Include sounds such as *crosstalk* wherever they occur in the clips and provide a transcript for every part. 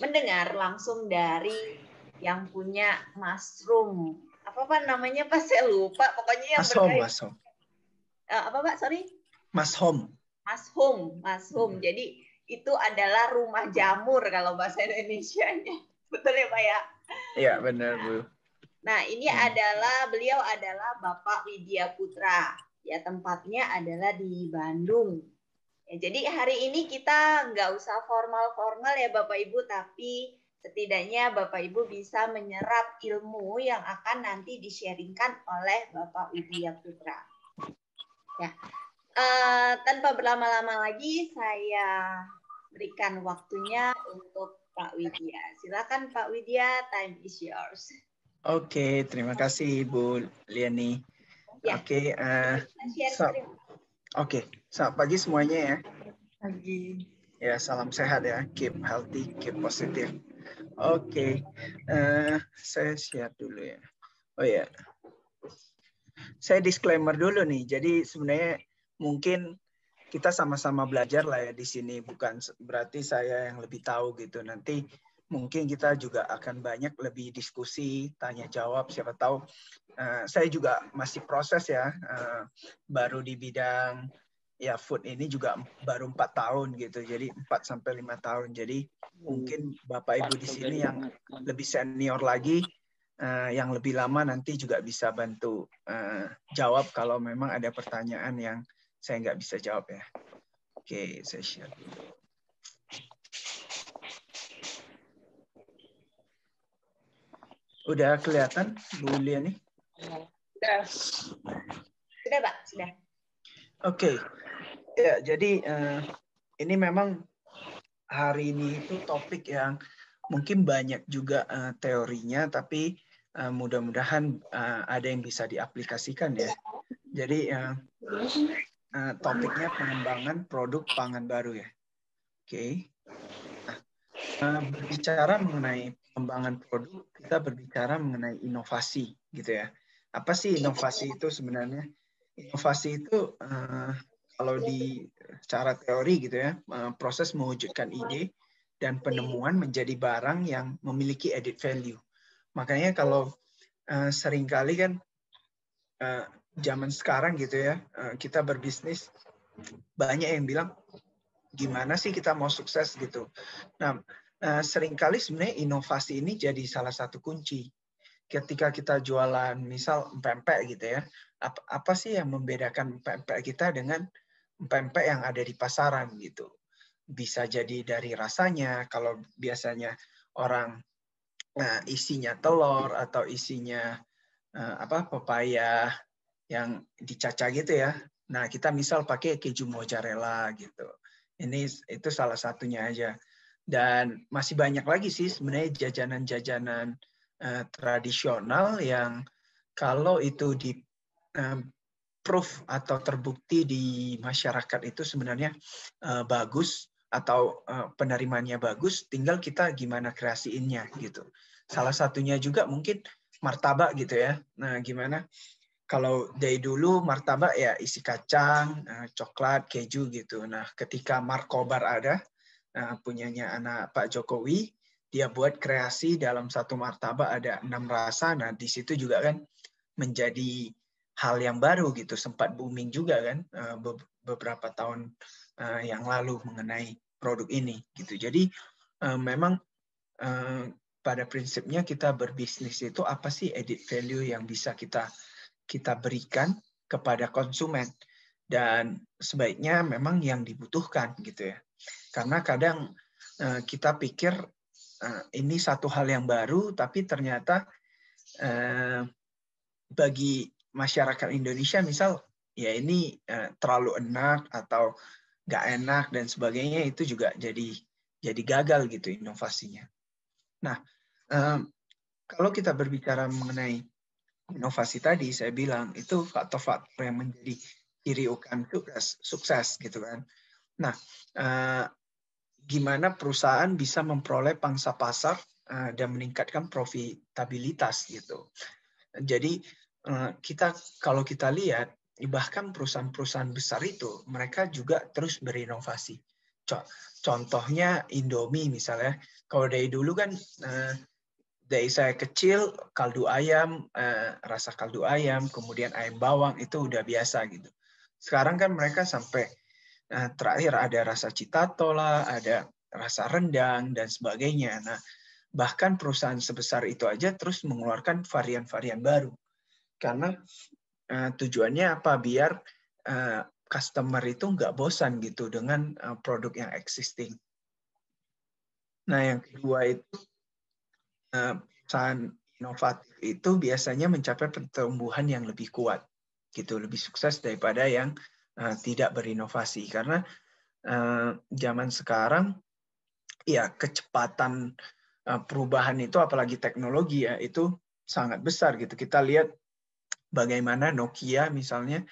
mendengar langsung dari yang punya mushroom. Apa pak namanya pak? Saya lupa. Pokoknya yang Mas Home, mas home. Uh, apa pak? Sorry. Mas Home. Mas Home, Mas Home. Hmm. Jadi itu adalah rumah jamur kalau bahasa Indonesia-nya. *laughs* Betul ya pak ya? Iya benar bu. Nah ini hmm. adalah beliau adalah Bapak Widya Putra. Ya tempatnya adalah di Bandung Ya, jadi hari ini kita nggak usah formal-formal ya Bapak Ibu, tapi setidaknya Bapak Ibu bisa menyerap ilmu yang akan nanti disharingkan oleh Bapak Ibu yang putra. Ya. Uh, tanpa berlama-lama lagi saya berikan waktunya untuk Pak Widya. Silakan Pak Widya, time is yours. Oke, okay, terima kasih Ibu Liani. Ya. Oke, okay, eh, uh, Oke, okay. selamat pagi semuanya ya. Pagi. Ya, salam sehat ya. Keep healthy, keep positive. Oke, okay. uh, eh, saya siap dulu ya. Oh ya, yeah. saya disclaimer dulu nih. Jadi sebenarnya mungkin kita sama-sama belajar lah ya di sini. Bukan berarti saya yang lebih tahu gitu. Nanti mungkin kita juga akan banyak lebih diskusi, tanya jawab, siapa tahu. Uh, saya juga masih proses ya, uh, baru di bidang ya food ini juga baru empat tahun gitu, jadi 4 sampai lima tahun. Jadi mungkin bapak ibu di sini yang lebih senior lagi, uh, yang lebih lama nanti juga bisa bantu uh, jawab kalau memang ada pertanyaan yang saya nggak bisa jawab ya. Oke, okay, saya share dulu. Udah kelihatan Bu Lia nih? Sudah. Sudah, Pak. Sudah. Oke. Okay. Ya, jadi uh, ini memang hari ini itu topik yang mungkin banyak juga uh, teorinya, tapi uh, mudah-mudahan uh, ada yang bisa diaplikasikan ya. Jadi uh, uh, topiknya pengembangan produk pangan baru ya. Oke. Okay. Nah, berbicara mengenai pengembangan produk kita berbicara mengenai inovasi gitu ya. Apa sih inovasi itu sebenarnya? Inovasi itu uh, kalau di secara teori gitu ya, uh, proses mewujudkan ide dan penemuan menjadi barang yang memiliki added value. Makanya kalau uh, seringkali kan uh, zaman sekarang gitu ya, uh, kita berbisnis banyak yang bilang gimana sih kita mau sukses gitu. Nah, Nah, seringkali sebenarnya inovasi ini jadi salah satu kunci. Ketika kita jualan misal pempek gitu ya, apa, apa sih yang membedakan pempek kita dengan pempek yang ada di pasaran gitu? Bisa jadi dari rasanya, kalau biasanya orang nah, isinya telur atau isinya uh, apa pepaya yang dicaca gitu ya. Nah, kita misal pakai keju mozzarella gitu. Ini itu salah satunya aja dan masih banyak lagi sih sebenarnya jajanan-jajanan uh, tradisional yang kalau itu di um, proof atau terbukti di masyarakat itu sebenarnya uh, bagus atau uh, penerimaannya bagus tinggal kita gimana kreasiinnya gitu salah satunya juga mungkin martabak gitu ya nah gimana kalau dari dulu martabak ya isi kacang, coklat, keju gitu. Nah, ketika markobar ada, uh, punyanya anak Pak Jokowi, dia buat kreasi dalam satu martabak ada enam rasa. Nah, di situ juga kan menjadi hal yang baru gitu, sempat booming juga kan eh, beberapa tahun eh, yang lalu mengenai produk ini gitu. Jadi eh, memang pada prinsipnya kita berbisnis itu apa sih edit value yang bisa kita kita berikan kepada konsumen dan sebaiknya memang yang dibutuhkan gitu ya karena kadang eh, kita pikir eh, ini satu hal yang baru tapi ternyata eh, bagi masyarakat Indonesia misal ya ini terlalu enak atau nggak enak dan sebagainya itu juga jadi jadi gagal gitu inovasinya. Nah kalau kita berbicara mengenai inovasi tadi saya bilang itu faktor-faktor yang menjadi diriukan sukses, sukses gitu kan. Nah, uh, gimana perusahaan bisa memperoleh pangsa pasar uh, dan meningkatkan profitabilitas gitu. Jadi uh, kita kalau kita lihat bahkan perusahaan-perusahaan besar itu mereka juga terus berinovasi. Contohnya Indomie misalnya. Kalau dari dulu kan uh, dari saya kecil kaldu ayam, rasa kaldu ayam, kemudian ayam bawang itu udah biasa gitu. Sekarang kan mereka sampai nah, terakhir ada rasa citato lah, ada rasa rendang dan sebagainya. Nah, bahkan perusahaan sebesar itu aja terus mengeluarkan varian-varian baru. Karena uh, tujuannya apa? Biar uh, customer itu nggak bosan gitu dengan uh, produk yang existing. Nah, yang kedua itu perusahaan inovatif itu biasanya mencapai pertumbuhan yang lebih kuat gitu lebih sukses daripada yang uh, tidak berinovasi karena uh, zaman sekarang ya kecepatan uh, perubahan itu apalagi teknologi ya itu sangat besar gitu kita lihat bagaimana Nokia misalnya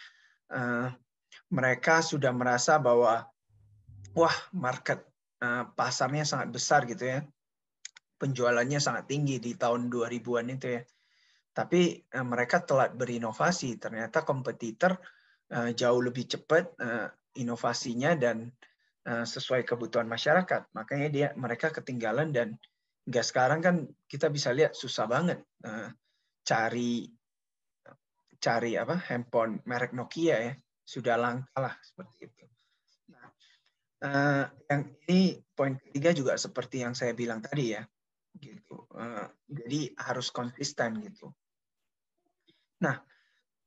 uh, mereka sudah merasa bahwa wah market uh, pasarnya sangat besar gitu ya penjualannya sangat tinggi di tahun 2000-an itu ya tapi eh, mereka telat berinovasi. Ternyata kompetitor eh, jauh lebih cepat eh, inovasinya dan sesuai kebutuhan masyarakat. Makanya dia mereka ketinggalan dan nggak sekarang kan kita bisa lihat susah banget cari cari apa handphone merek Nokia ya sudah langka lah seperti itu. Nah, uh, yang ini poin ketiga juga seperti yang saya bilang tadi ya gitu. Uh, jadi harus konsisten gitu. Nah,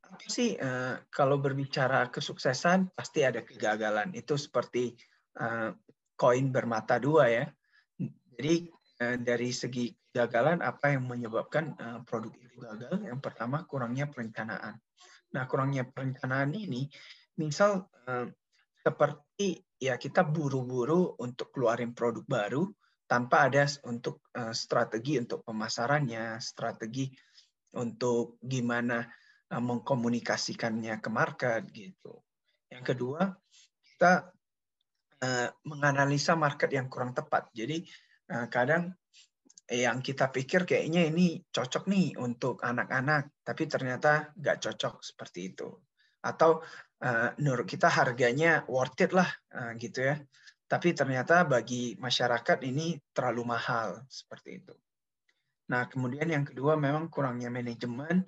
apa sih uh, kalau berbicara kesuksesan pasti ada kegagalan. Itu seperti uh, koin bermata dua ya. Jadi uh, dari segi kegagalan apa yang menyebabkan uh, produk itu gagal? Yang pertama kurangnya perencanaan. Nah, kurangnya perencanaan ini misal uh, seperti ya kita buru-buru untuk keluarin produk baru tanpa ada untuk strategi untuk pemasarannya, strategi untuk gimana eh, mengkomunikasikannya ke market gitu. Yang kedua, kita uh, menganalisa market yang kurang tepat. Jadi uh, kadang yang kita pikir kayaknya ini cocok nih untuk anak-anak, tapi ternyata nggak cocok seperti itu. Atau uh, menurut kita harganya worth it lah uh, gitu ya, tapi ternyata bagi masyarakat ini terlalu mahal seperti itu. Nah, kemudian yang kedua memang kurangnya manajemen,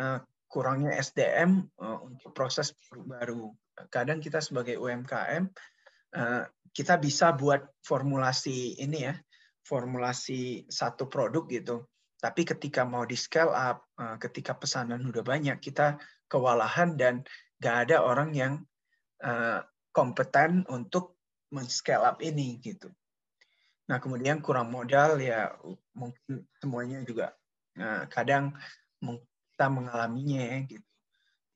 eh, kurangnya SDM eh, untuk proses baru. Kadang kita sebagai UMKM eh, kita bisa buat formulasi ini ya, formulasi satu produk gitu. Tapi ketika mau di scale up, ketika pesanan udah banyak, kita kewalahan dan gak ada orang yang kompeten untuk men-scale up ini gitu. Nah, kemudian kurang modal ya mungkin semuanya juga nah, kadang kita mengalaminya ya, gitu.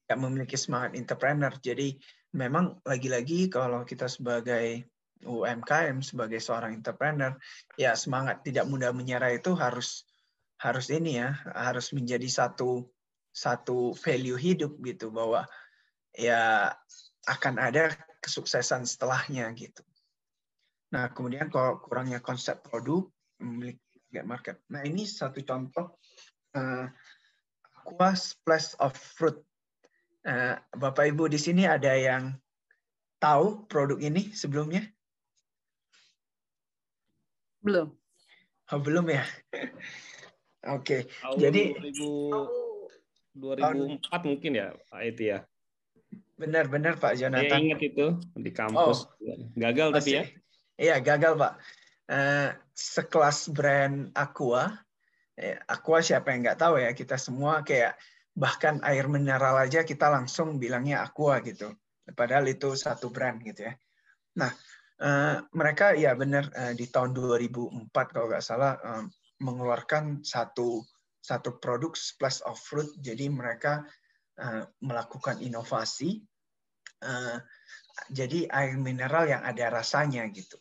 Tidak memiliki semangat entrepreneur. Jadi memang lagi-lagi kalau kita sebagai UMKM sebagai seorang entrepreneur, ya semangat tidak mudah menyerah itu harus harus ini ya, harus menjadi satu satu value hidup gitu bahwa ya akan ada kesuksesan setelahnya gitu. Nah, kemudian kalau kurangnya konsep produk memiliki target market. Nah, ini satu contoh uh, eh, aqua splash of fruit. Uh, Bapak Ibu di sini ada yang tahu produk ini sebelumnya? Belum. Oh, belum ya. *laughs* Oke. Okay. Jadi 2000, 2004 mungkin ya Pak Eti ya. Benar-benar Pak Jonathan. ya ingat itu di kampus. Oh, Gagal masih, tapi ya. Iya, gagal, Pak. Eh, sekelas brand Aqua, eh, Aqua siapa yang nggak tahu ya, kita semua kayak bahkan air mineral aja kita langsung bilangnya Aqua gitu. Padahal itu satu brand gitu ya. Nah, eh, mereka ya benar eh, di tahun 2004 kalau nggak salah eh, mengeluarkan satu satu produk splash of fruit. Jadi mereka eh, melakukan inovasi. Eh, jadi air mineral yang ada rasanya gitu.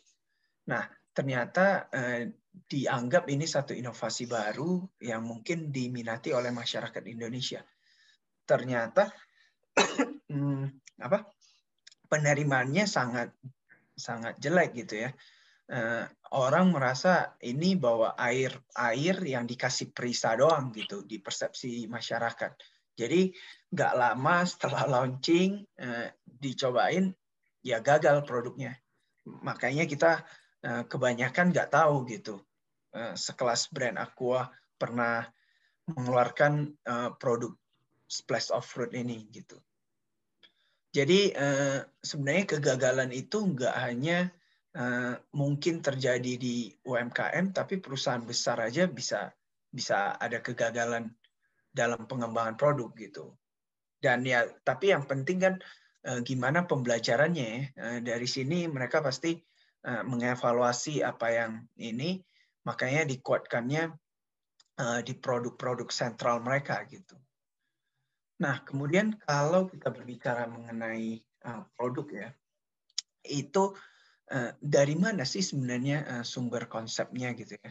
Nah, ternyata eh, dianggap ini satu inovasi baru yang mungkin diminati oleh masyarakat Indonesia. Ternyata *clears throat* hmm, apa penerimaannya sangat sangat jelek gitu ya. Eh, orang merasa ini bahwa air air yang dikasih perisa doang gitu di persepsi masyarakat. Jadi nggak lama setelah *laughs* launching eh, dicobain ya gagal produknya. Makanya kita Eh, kebanyakan nggak tahu gitu. Eh, sekelas brand Aqua pernah mengeluarkan eh, produk splash of fruit ini gitu. Jadi sebenarnya kegagalan itu nggak hanya mungkin terjadi di UMKM, tapi perusahaan besar aja bisa bisa ada kegagalan dalam pengembangan produk gitu. Dan ya, tapi yang penting kan gimana pembelajarannya ya. Dari sini mereka pasti Eh, mengevaluasi apa yang ini, makanya dikuatkannya eh, di produk-produk sentral mereka gitu. Nah, kemudian kalau kita berbicara mengenai eh, produk ya, itu dari mana sih sebenarnya sumber konsepnya gitu ya?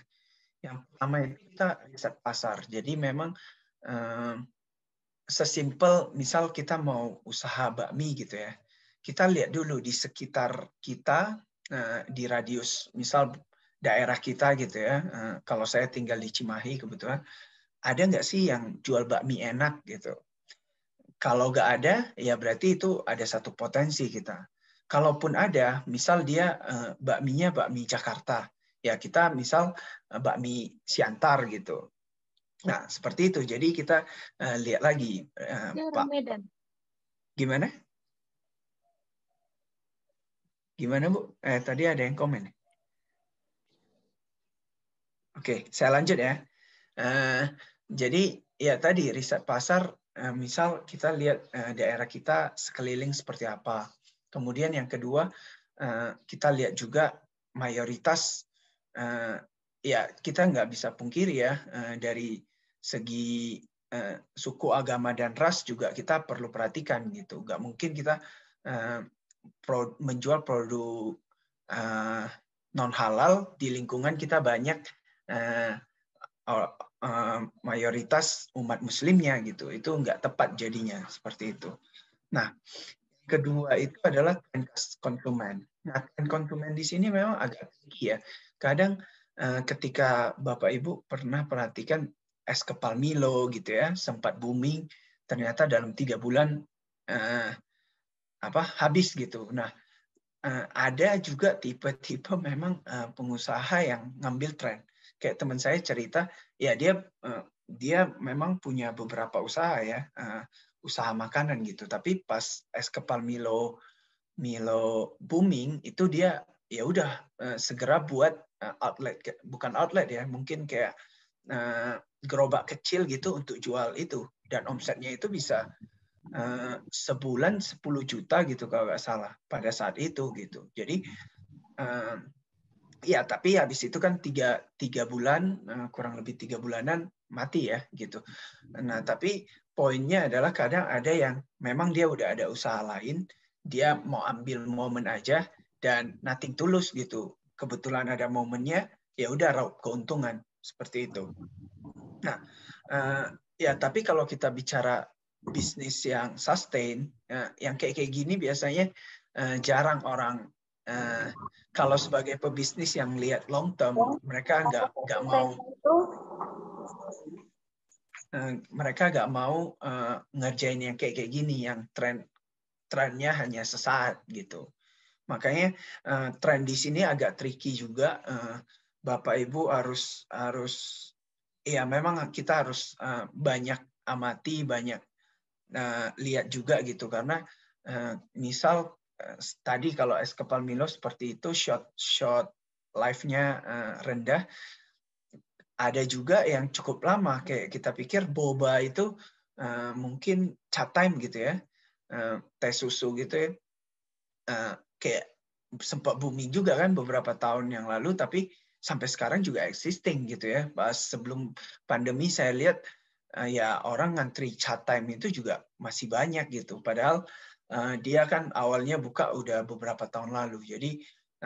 Yang pertama itu kita riset pasar. Jadi memang sesimpel misal kita mau usaha bakmi gitu ya, kita lihat dulu di sekitar kita Eh, di radius misal daerah kita gitu ya. Eh, kalau saya tinggal di Cimahi kebetulan, ada nggak sih yang jual bakmi enak gitu? Kalau nggak ada, ya berarti itu ada satu potensi kita. Kalaupun ada, misal dia eh, bakminya bakmi Jakarta, ya kita misal bakmi Siantar gitu. Nah seperti itu. Jadi kita lihat lagi. Pak, Medan. Gimana? Gimana Bu? Eh, tadi ada yang komen. Ya? Oke, saya lanjut ya. Uh, jadi ya tadi riset pasar, uh, misal kita lihat uh, daerah kita sekeliling seperti apa. Kemudian yang kedua, uh, kita lihat juga mayoritas, uh, ya kita nggak bisa pungkiri ya uh, dari segi uh, suku agama dan ras juga kita perlu perhatikan gitu. Nggak mungkin kita uh, pro, menjual produk uh, eh, non halal di lingkungan kita banyak uh, uh, mayoritas umat muslimnya gitu itu nggak tepat jadinya seperti itu nah kedua itu adalah tren konsumen nah tren konsumen di sini memang agak tinggi ya kadang uh, ketika bapak ibu pernah perhatikan es kepal Milo gitu ya sempat booming ternyata dalam tiga bulan uh, apa habis gitu. Nah, eh, ada juga tipe-tipe memang eh, pengusaha yang ngambil tren. Kayak teman saya cerita, ya dia eh, dia memang punya beberapa usaha ya, usaha makanan gitu. Tapi pas es kepal Milo Milo booming itu dia ya udah segera buat outlet bukan outlet ya, mungkin kayak gerobak kecil gitu untuk jual itu dan omsetnya itu bisa Eh, sebulan 10 juta gitu kalau nggak salah pada saat itu gitu. Jadi eh, ya tapi habis itu kan tiga, tiga bulan eh, kurang lebih tiga bulanan mati ya gitu. Nah tapi poinnya adalah kadang ada yang memang dia udah ada usaha lain, dia mau ambil momen aja dan nothing tulus gitu. Kebetulan ada momennya, ya udah raup keuntungan seperti itu. Nah ya tapi kalau kita bicara bisnis yang sustain, uh, yang kayak kayak gini biasanya uh, jarang orang uh, kalau sebagai pebisnis yang lihat long term, mereka nggak nggak mau uh, mereka nggak mau uh, ngerjain yang kayak kayak gini, yang tren trennya hanya sesaat gitu. Makanya uh, tren di sini agak tricky juga. Uh, Bapak Ibu harus harus ya memang kita harus uh, banyak amati, banyak Eh, lihat juga gitu karena eh, misal eh, tadi kalau es kepal Milo seperti itu shot shot life nya rendah ada juga yang cukup lama kayak kita pikir boba itu mungkin chat time gitu ya uh, teh susu gitu ya kayak sempat booming juga kan beberapa tahun yang lalu tapi sampai sekarang juga existing gitu ya pas sebelum pandemi saya lihat Eh, ya orang ngantri chat time itu juga masih banyak gitu. Padahal eh, dia kan awalnya buka udah beberapa tahun lalu. Jadi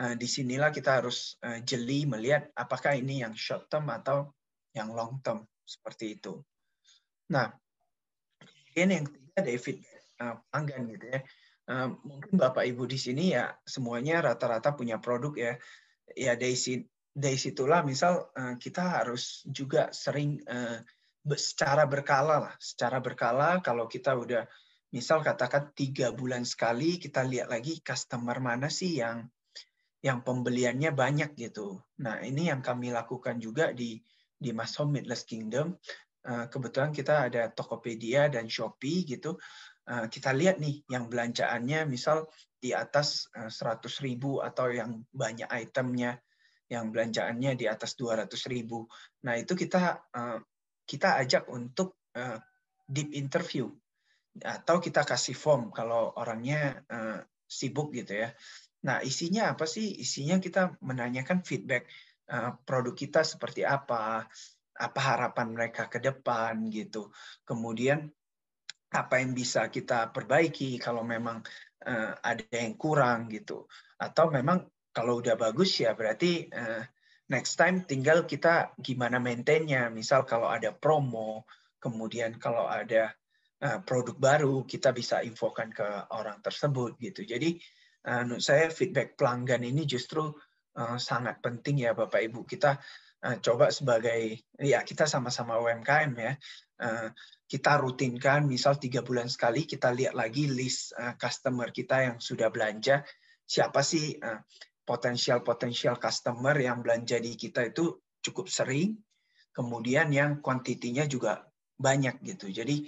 eh, disinilah kita harus jeli melihat apakah ini yang short term atau yang long term seperti itu. Nah, kemudian yang ketiga David pelanggan gitu ya. Mungkin Bapak Ibu di sini ya semuanya rata-rata punya produk ya. Ya dari dari situlah misal kita harus juga sering secara berkala lah, secara berkala kalau kita udah misal katakan tiga bulan sekali kita lihat lagi customer mana sih yang yang pembeliannya banyak gitu. Nah ini yang kami lakukan juga di di Mas Home Midless Kingdom. Eh, kebetulan kita ada Tokopedia dan Shopee gitu. Eh, kita lihat nih yang belanjaannya misal di atas 100 eh, ribu atau yang banyak itemnya yang belanjaannya di atas 200 ribu. Nah itu kita kita ajak untuk uh, deep interview atau kita kasih form kalau orangnya uh, sibuk gitu ya. Nah, isinya apa sih? Isinya kita menanyakan feedback uh, produk kita seperti apa, apa harapan mereka ke depan gitu. Kemudian apa yang bisa kita perbaiki kalau memang uh, ada yang kurang gitu. Atau memang kalau udah bagus ya berarti uh, Next time tinggal kita gimana maintainnya. Misal kalau ada promo, kemudian kalau ada eh, produk baru, kita bisa infokan ke orang tersebut gitu. Jadi eh, menurut saya feedback pelanggan ini justru eh, sangat penting ya Bapak Ibu. Kita coba sebagai ya kita sama-sama UMKM ya. kita rutinkan misal tiga bulan sekali kita lihat lagi list customer kita yang sudah belanja siapa sih potensial-potensial customer yang belanja di kita itu cukup sering, kemudian yang kuantitinya juga banyak gitu. Jadi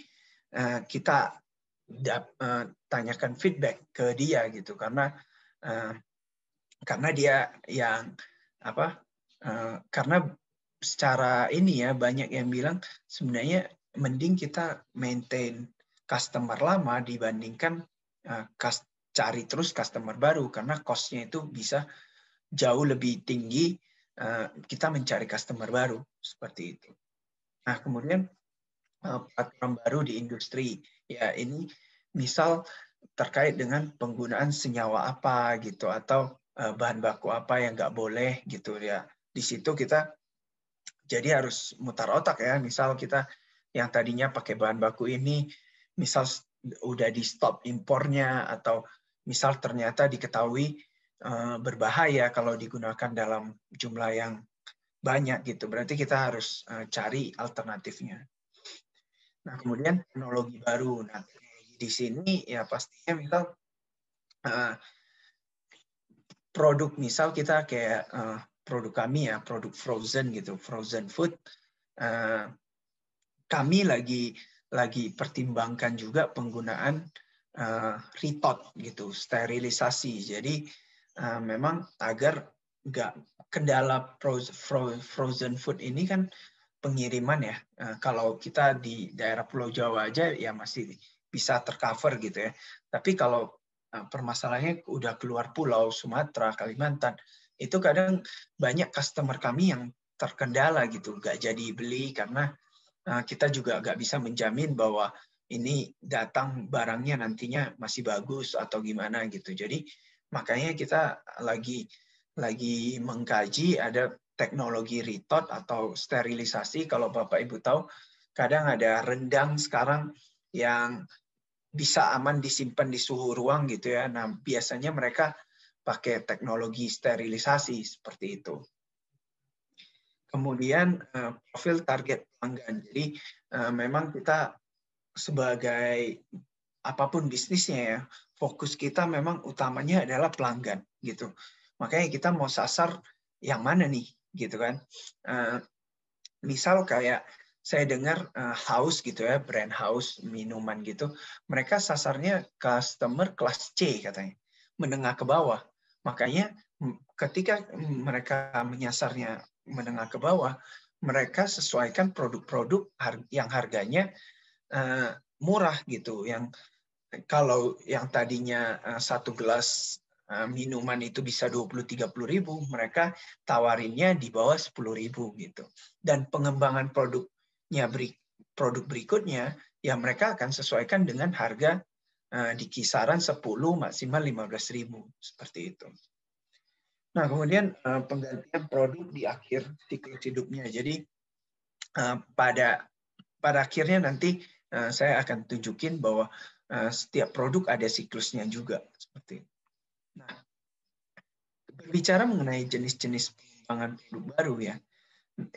eh, kita eh, tanyakan feedback ke dia gitu karena eh, karena dia yang apa karena secara ini ya banyak yang bilang sebenarnya mending kita maintain customer lama dibandingkan cari terus customer baru karena cost-nya itu bisa jauh lebih tinggi eh, kita mencari customer baru seperti itu. Nah kemudian eh, platform baru di industri ya ini misal terkait dengan penggunaan senyawa apa gitu atau eh, bahan baku apa yang nggak boleh gitu ya di situ kita jadi harus mutar otak ya misal kita yang tadinya pakai bahan baku ini misal udah di stop impornya atau misal ternyata diketahui eh, berbahaya kalau digunakan dalam jumlah yang banyak gitu. Berarti kita harus eh, cari alternatifnya. Nah, kemudian teknologi baru. Nah, di sini ya pastinya misal eh, produk misal kita kayak produk kami ya, produk frozen gitu, frozen food. Kami lagi lagi pertimbangkan juga penggunaan uh, eh, retot gitu, sterilisasi. Jadi uh, memang agar nggak kendala frozen food ini kan pengiriman ya. Uh, kalau kita di daerah Pulau Jawa aja ya masih bisa tercover gitu ya. Tapi kalau uh, permasalahannya udah keluar pulau Sumatera, Kalimantan, itu kadang banyak customer kami yang terkendala gitu, nggak jadi beli karena kita juga nggak bisa menjamin bahwa ini datang barangnya nantinya masih bagus atau gimana gitu. Jadi makanya kita lagi lagi mengkaji ada teknologi retort atau sterilisasi. Kalau Bapak Ibu tahu, kadang ada rendang sekarang yang bisa aman disimpan di suhu ruang gitu ya. Nah, biasanya mereka pakai teknologi sterilisasi seperti itu. Kemudian eh, profil target pelanggan. Jadi eh, memang kita sebagai apapun bisnisnya ya, fokus kita memang utamanya adalah pelanggan gitu. Makanya kita mau sasar yang mana nih gitu kan. Eh, misal kayak saya dengar uh, house gitu ya, brand house minuman gitu, mereka sasarnya customer kelas C katanya, menengah ke bawah. Makanya ketika mereka menyasarnya menengah ke bawah, mereka sesuaikan produk-produk yang harganya Eh, murah gitu yang kalau yang tadinya uh, satu gelas uh, minuman itu bisa 20-30 ribu, mereka tawarinnya di bawah 10 ribu gitu. Dan pengembangan produknya produk berikutnya ya mereka akan sesuaikan dengan harga uh, di kisaran 10 maksimal 15 ribu seperti itu. Nah kemudian penggantian produk di akhir siklus hidupnya. Jadi pada pada akhirnya nanti Eh, saya akan tunjukin bahwa eh, setiap produk ada siklusnya juga seperti Nah, berbicara mengenai jenis-jenis pengembangan produk baru ya,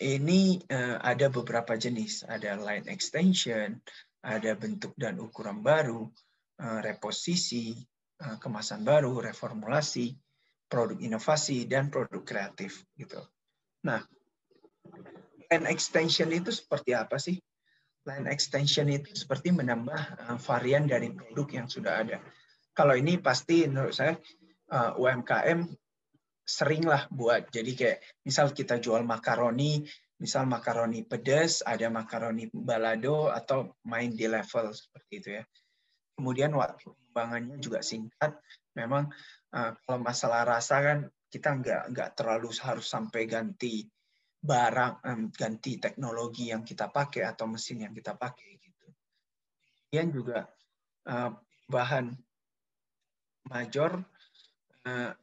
ini eh, ada beberapa jenis, ada line extension, ada bentuk dan ukuran baru, reposisi, kemasan baru, reformulasi, produk inovasi dan produk kreatif gitu. Nah, line extension itu seperti apa sih? line extension itu seperti menambah uh, varian dari produk yang sudah ada. Kalau ini pasti menurut saya uh, eh, UMKM seringlah buat. Jadi kayak misal kita jual makaroni, misal makaroni pedas, ada makaroni balado atau main di level seperti itu ya. Kemudian waktu pengembangannya juga singkat. Memang uh, kalau masalah rasa kan kita nggak nggak terlalu harus sampai ganti barang ganti teknologi yang kita pakai atau mesin yang kita pakai gitu. Kemudian juga eh, bahan major eh,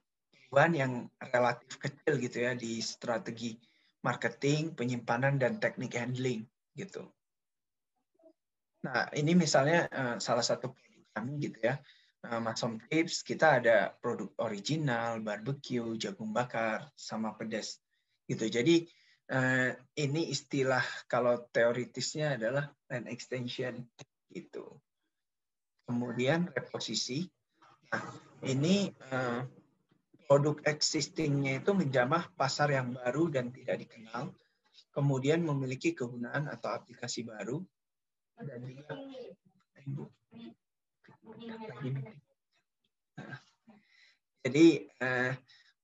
perubahan yang relatif kecil gitu ya di strategi marketing, penyimpanan dan teknik handling gitu. Nah ini misalnya eh, salah satu produk kami gitu ya, Masom Tips kita ada produk original, barbecue, jagung bakar, sama pedas gitu. Jadi uh, ini istilah kalau teoritisnya adalah line extension itu. Kemudian reposisi. Nah, ini uh, produk existingnya itu menjamah pasar yang baru dan tidak dikenal, kemudian memiliki kegunaan atau aplikasi baru dan juga Nah, jadi eh,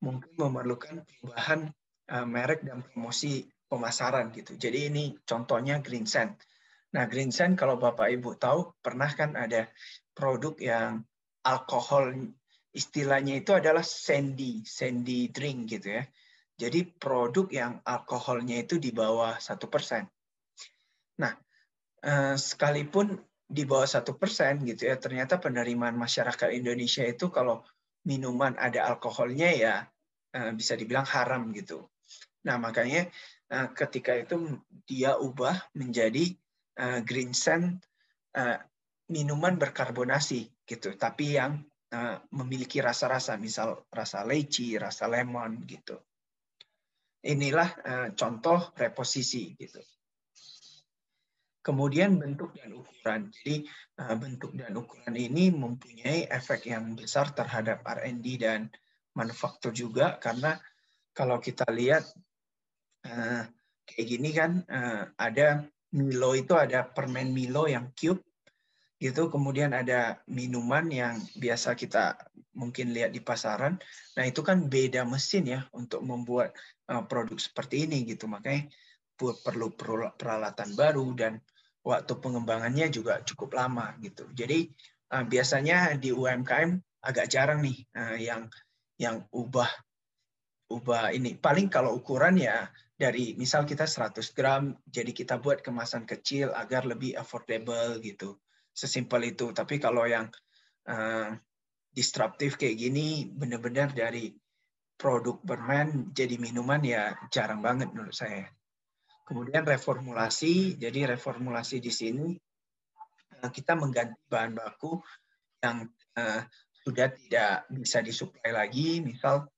mungkin memerlukan perubahan uh, merek dan promosi pemasaran gitu. Jadi ini contohnya Green Sand. Nah, Green Sand kalau Bapak Ibu tahu pernah kan ada produk yang alkohol istilahnya itu adalah sandy, sandy drink gitu ya. Jadi produk yang alkoholnya itu di bawah satu persen. Nah, eh, sekalipun di bawah satu persen gitu ya, ternyata penerimaan masyarakat Indonesia itu kalau minuman ada alkoholnya ya eh, bisa dibilang haram gitu. Nah, makanya uh, ketika itu dia ubah menjadi uh, green sand uh, minuman berkarbonasi gitu, tapi yang uh, memiliki rasa-rasa, misal rasa leci, rasa lemon gitu. Inilah uh, contoh reposisi gitu. Kemudian bentuk dan ukuran. Jadi bentuk dan ukuran ini mempunyai efek yang besar terhadap R&D dan manufaktur juga karena kalau kita lihat Eh, kayak gini kan uh, ada Milo itu ada permen Milo yang cube gitu kemudian ada minuman yang biasa kita mungkin lihat di pasaran nah itu kan beda mesin ya untuk membuat uh, produk seperti ini gitu makanya perlu peralatan baru dan waktu pengembangannya juga cukup lama gitu jadi uh, biasanya di UMKM agak jarang nih uh, yang yang ubah ubah ini. Paling kalau ukuran ya dari misal kita 100 gram, jadi kita buat kemasan kecil agar lebih affordable gitu. Sesimpel itu. Tapi kalau yang uh, disruptif kayak gini, benar-benar dari produk bermain jadi minuman ya jarang banget menurut saya. Kemudian reformulasi, jadi reformulasi di sini eh, kita mengganti bahan baku yang uh, sudah tidak bisa disuplai lagi, misal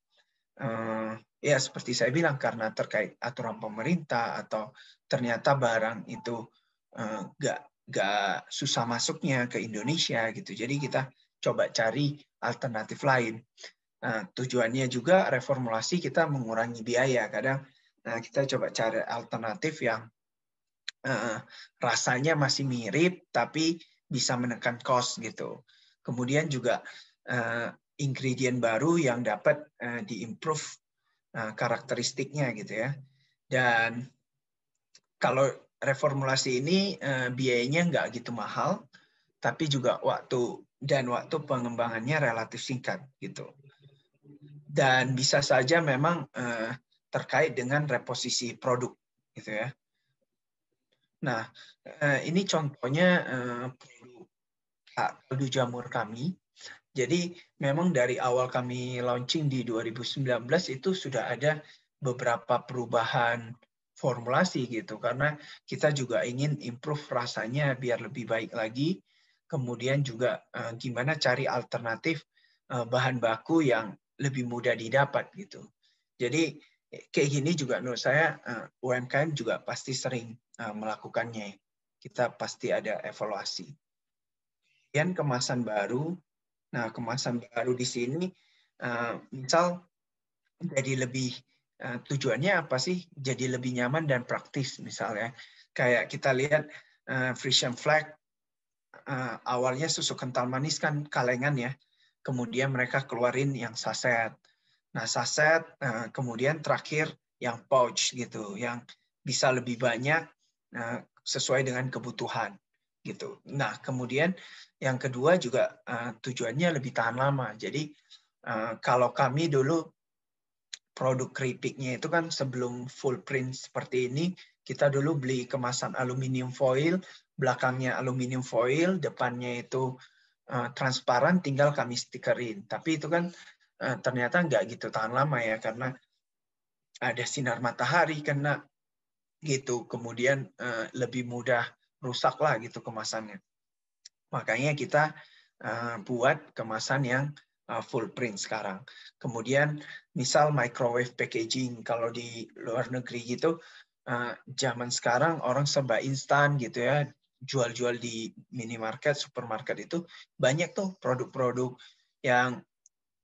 Eh, ya seperti saya bilang karena terkait aturan pemerintah atau ternyata barang itu eh, gak nggak susah masuknya ke Indonesia gitu. Jadi kita coba cari alternatif lain. Nah, tujuannya juga reformulasi kita mengurangi biaya. Kadang nah, kita coba cari alternatif yang uh, rasanya masih mirip tapi bisa menekan cost gitu. Kemudian juga uh, ingredient baru yang dapat eh, diimprove eh, karakteristiknya gitu ya. Dan kalau reformulasi ini eh, biayanya nggak gitu mahal, tapi juga waktu dan waktu pengembangannya relatif singkat gitu. Dan bisa saja memang terkait dengan reposisi produk gitu ya. Nah, ini contohnya uh, produk kaldu jamur kami jadi memang dari awal kami launching di 2019 itu sudah ada beberapa perubahan formulasi gitu karena kita juga ingin improve rasanya biar lebih baik lagi. Kemudian juga eh, gimana cari alternatif eh, bahan baku yang lebih mudah didapat gitu. Jadi kayak gini juga menurut saya eh, UMKM juga pasti sering eh, melakukannya. Kita pasti ada evaluasi. Kemudian kemasan baru Nah, kemasan baru di sini, eh, misal jadi lebih eh, tujuannya apa sih? Jadi lebih nyaman dan praktis misalnya. Kayak kita lihat uh, eh, Frisian flag awalnya susu kental manis kan kalengan ya. Kemudian mereka keluarin yang saset. Nah, saset kemudian terakhir yang pouch gitu, yang bisa lebih banyak nah sesuai dengan kebutuhan gitu. Nah, kemudian yang kedua juga uh, tujuannya lebih tahan lama. Jadi uh, kalau kami dulu produk keripiknya itu kan sebelum full print seperti ini, kita dulu beli kemasan aluminium foil, belakangnya aluminium foil, depannya itu uh, transparan, tinggal kami stikerin. Tapi itu kan uh, ternyata nggak gitu tahan lama ya, karena ada sinar matahari kena gitu, kemudian uh, lebih mudah rusak lah gitu kemasannya. Makanya kita eh, buat kemasan yang eh, full print sekarang. Kemudian misal microwave packaging kalau di luar negeri gitu eh, zaman sekarang orang serba instan gitu ya jual-jual di minimarket, supermarket itu banyak tuh produk-produk yang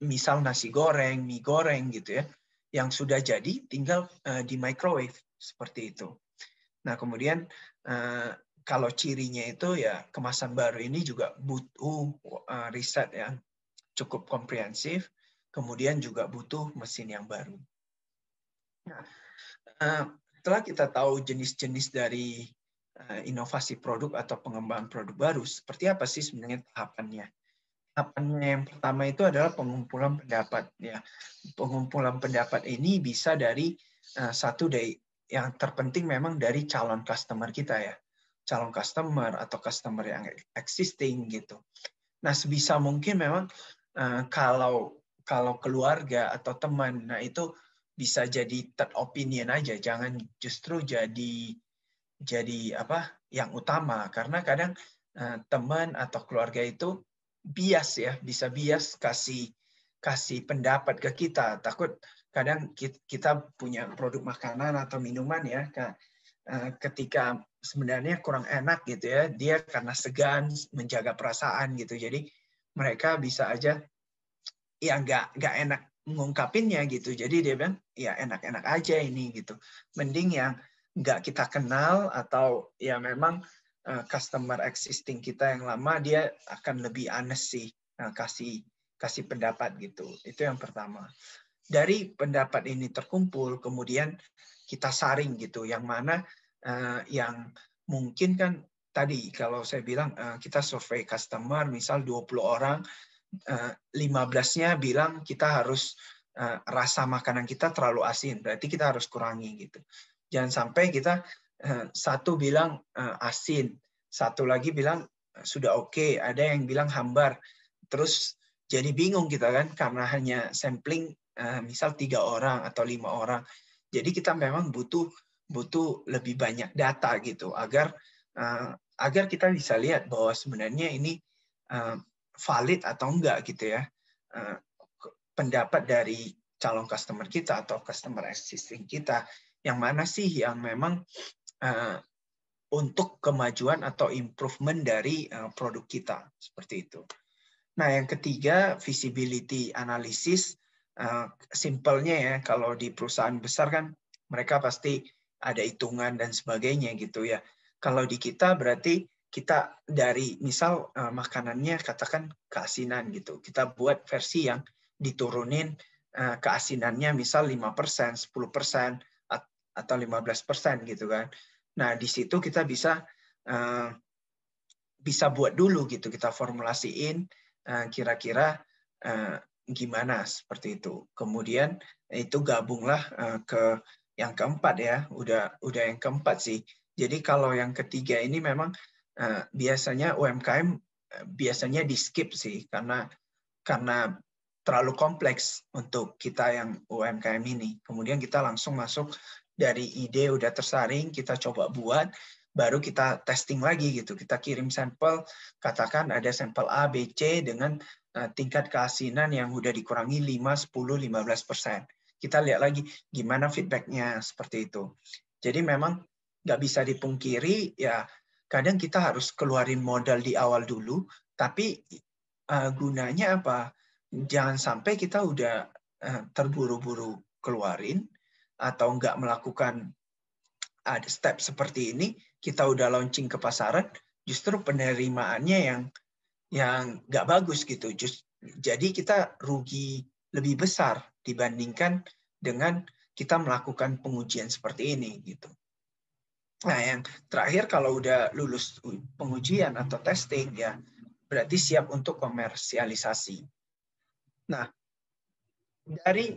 misal nasi goreng, mie goreng gitu ya, yang sudah jadi tinggal di microwave seperti itu. Nah kemudian kalau cirinya itu ya kemasan baru ini juga butuh eh, riset yang cukup komprehensif, kemudian juga butuh mesin yang baru. Nah, eh, setelah kita tahu jenis-jenis dari eh, inovasi produk atau pengembangan produk baru, seperti apa sih sebenarnya tahapannya? Tahapannya yang pertama itu adalah pengumpulan pendapat. Ya, pengumpulan pendapat ini bisa dari satu dari yang terpenting memang dari calon customer kita ya calon customer atau customer yang existing gitu. Nah sebisa mungkin memang uh, kalau kalau keluarga atau teman, nah itu bisa jadi third opinion aja, jangan justru jadi jadi apa yang utama karena kadang uh, teman atau keluarga itu bias ya bisa bias kasih kasih pendapat ke kita takut kadang kita punya produk makanan atau minuman ya eh, ketika sebenarnya kurang enak gitu ya dia karena segan menjaga perasaan gitu jadi mereka bisa aja ya nggak nggak enak mengungkapinnya gitu jadi dia bilang ya enak-enak aja ini gitu mending yang nggak kita kenal atau ya memang uh, customer existing kita yang lama dia akan lebih aneh sih uh, kasih kasih pendapat gitu itu yang pertama dari pendapat ini terkumpul kemudian kita saring gitu yang mana uh, yang mungkin kan tadi kalau saya bilang uh, kita survei customer misal 20 orang uh, eh, 15-nya bilang kita harus uh, rasa makanan kita terlalu asin berarti kita harus kurangi gitu. Jangan sampai kita uh, satu bilang uh, asin, satu lagi bilang sudah oke, okay, ada yang bilang hambar. Terus jadi bingung kita kan karena hanya sampling misal tiga orang atau lima orang. Jadi kita memang butuh butuh lebih banyak data gitu agar uh, agar kita bisa lihat bahwa sebenarnya ini uh, valid atau enggak gitu ya uh, pendapat dari calon customer kita atau customer existing kita yang mana sih yang memang uh, untuk kemajuan atau improvement dari uh, produk kita seperti itu. Nah, yang ketiga visibility analysis uh, simpelnya ya kalau di perusahaan besar kan mereka pasti ada hitungan dan sebagainya gitu ya. Kalau di kita berarti kita dari misal eh, makanannya katakan keasinan gitu. Kita buat versi yang diturunin eh, keasinannya misal 5%, 10% atau 15% gitu kan. Nah, di situ kita bisa eh, bisa buat dulu gitu kita formulasiin kira-kira gimana seperti itu. Kemudian itu gabunglah ke yang keempat ya, udah udah yang keempat sih. Jadi kalau yang ketiga ini memang uh, biasanya UMKM uh, eh, biasanya di skip sih karena karena terlalu kompleks untuk kita yang UMKM ini. Kemudian kita langsung masuk dari ide udah tersaring, kita coba buat, baru kita testing lagi gitu. Kita kirim sampel, katakan ada sampel A, B, C dengan uh, tingkat keasinan yang udah dikurangi 5, 10, 15 persen kita lihat lagi gimana feedbacknya seperti itu. Jadi memang nggak bisa dipungkiri ya kadang kita harus keluarin modal di awal dulu, tapi uh, gunanya apa? Jangan sampai kita udah uh, terburu-buru keluarin atau nggak melakukan ada uh, step seperti ini, kita udah launching ke pasaran, justru penerimaannya yang yang nggak bagus gitu. Just, jadi kita rugi lebih besar dibandingkan dengan kita melakukan pengujian seperti ini gitu. Nah, yang terakhir kalau udah lulus pengujian atau testing ya berarti siap untuk komersialisasi. Nah, dari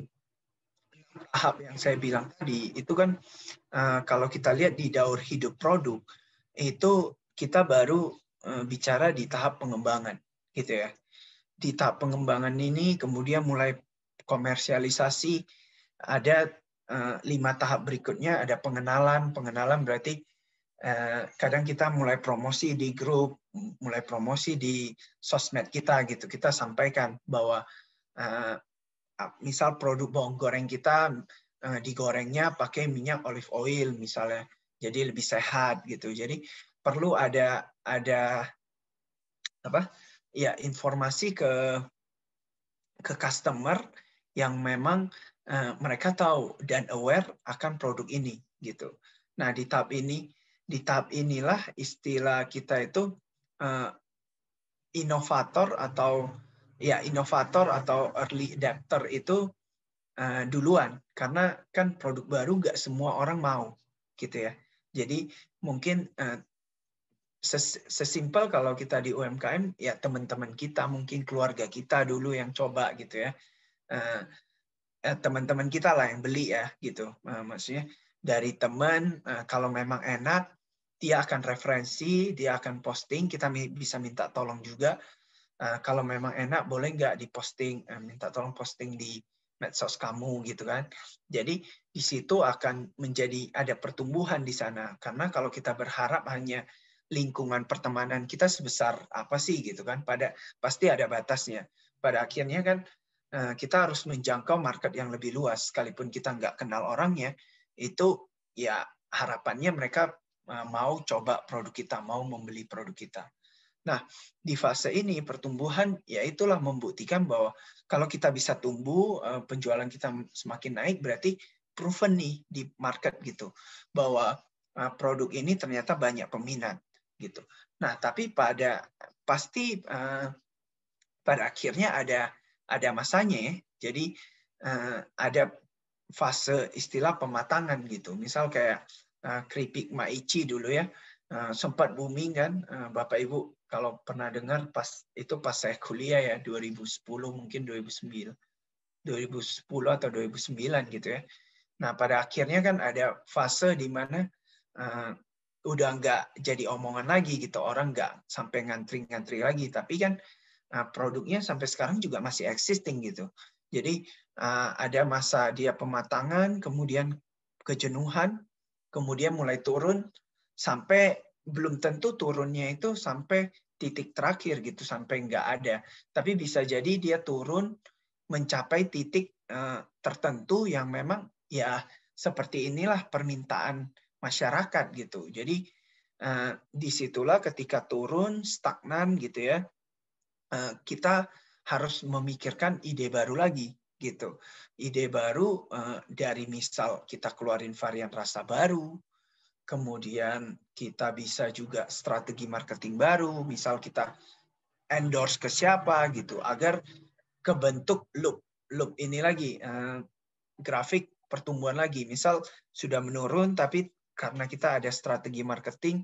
tahap yang saya bilang tadi itu kan eh, kalau kita lihat di daur hidup produk itu kita baru eh, bicara di tahap pengembangan gitu ya. Di tahap pengembangan ini kemudian mulai komersialisasi, ada eh, lima tahap berikutnya, ada pengenalan. Pengenalan berarti eh, kadang kita mulai promosi di grup, mulai promosi di sosmed kita gitu. Kita sampaikan bahwa eh, misal produk bawang goreng kita digorengnya pakai minyak olive oil misalnya, jadi lebih sehat gitu. Jadi perlu ada ada apa? Ya informasi ke ke customer yang memang uh, mereka tahu dan aware akan produk ini gitu. Nah di tahap ini di tahap inilah istilah kita itu uh, inovator atau ya inovator atau early adapter itu uh, duluan karena kan produk baru gak semua orang mau gitu ya. Jadi mungkin uh, sesimpel kalau kita di UMKM ya teman-teman kita mungkin keluarga kita dulu yang coba gitu ya Eh, eh, teman-teman kita lah yang beli ya gitu eh, maksudnya dari teman kalau memang enak dia akan referensi dia akan posting kita bisa minta tolong juga kalau memang enak boleh nggak diposting minta tolong posting di medsos kamu gitu kan jadi di situ akan menjadi ada pertumbuhan di sana karena kalau kita berharap hanya lingkungan pertemanan kita sebesar apa sih gitu kan pada pasti ada batasnya pada akhirnya kan Eh, kita harus menjangkau market yang lebih luas, sekalipun kita nggak kenal orangnya, itu ya harapannya mereka eh, mau coba produk kita, mau membeli produk kita. Nah, di fase ini pertumbuhan ya itulah membuktikan bahwa kalau kita bisa tumbuh, eh, penjualan kita semakin naik, berarti proven nih di market gitu, bahwa produk ini ternyata banyak peminat gitu. Nah, tapi pada pasti pada akhirnya ada ada masanya ya. Jadi uh, ada fase istilah pematangan gitu. Misal kayak uh, keripik maici dulu ya, uh, sempat booming kan uh, Bapak Ibu kalau pernah dengar pas itu pas saya kuliah ya 2010 mungkin 2009. 2010 atau 2009 gitu ya. Nah, pada akhirnya kan ada fase di mana uh, udah nggak jadi omongan lagi gitu orang nggak sampai ngantri-ngantri lagi tapi kan Nah, produknya sampai sekarang juga masih existing gitu. Jadi eh, ada masa dia pematangan, kemudian kejenuhan, kemudian mulai turun sampai belum tentu turunnya itu sampai titik terakhir gitu sampai nggak ada. Tapi bisa jadi dia turun mencapai titik eh, tertentu yang memang ya seperti inilah permintaan masyarakat gitu. Jadi eh, disitulah ketika turun stagnan gitu ya Eh, kita harus memikirkan ide baru lagi gitu. Ide baru eh, dari misal kita keluarin varian rasa baru, kemudian kita bisa juga strategi marketing baru, misal kita endorse ke siapa gitu agar kebentuk loop. Loop ini lagi eh, grafik pertumbuhan lagi. Misal sudah menurun tapi karena kita ada strategi marketing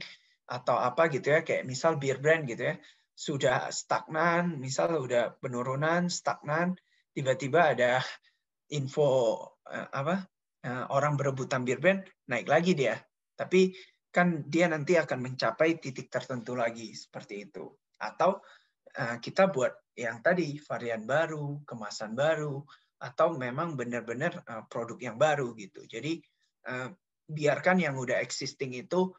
atau apa gitu ya kayak misal beer brand gitu ya sudah stagnan, misal sudah penurunan, stagnan, tiba-tiba ada info eh, apa eh, orang berebutan band naik lagi dia. Tapi kan dia nanti akan mencapai titik tertentu lagi seperti itu. Atau eh, kita buat yang tadi varian baru, kemasan baru, atau memang benar-benar produk yang baru gitu. Jadi biarkan yang udah existing itu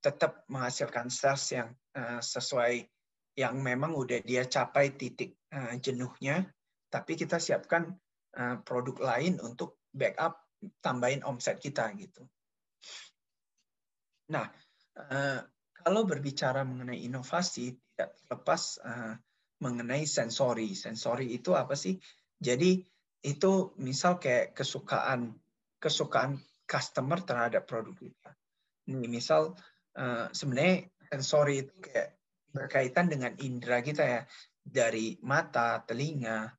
tetap menghasilkan sales yang sesuai yang memang udah dia capai titik eh, jenuhnya, tapi kita siapkan eh, produk lain untuk backup tambahin omset kita gitu. Nah, eh, kalau berbicara mengenai inovasi tidak terlepas mengenai sensori. Sensori itu apa sih? Jadi itu misal kayak kesukaan kesukaan customer terhadap produk kita. Ini misal sebenarnya sensori itu kayak berkaitan dengan indera kita ya dari mata, telinga,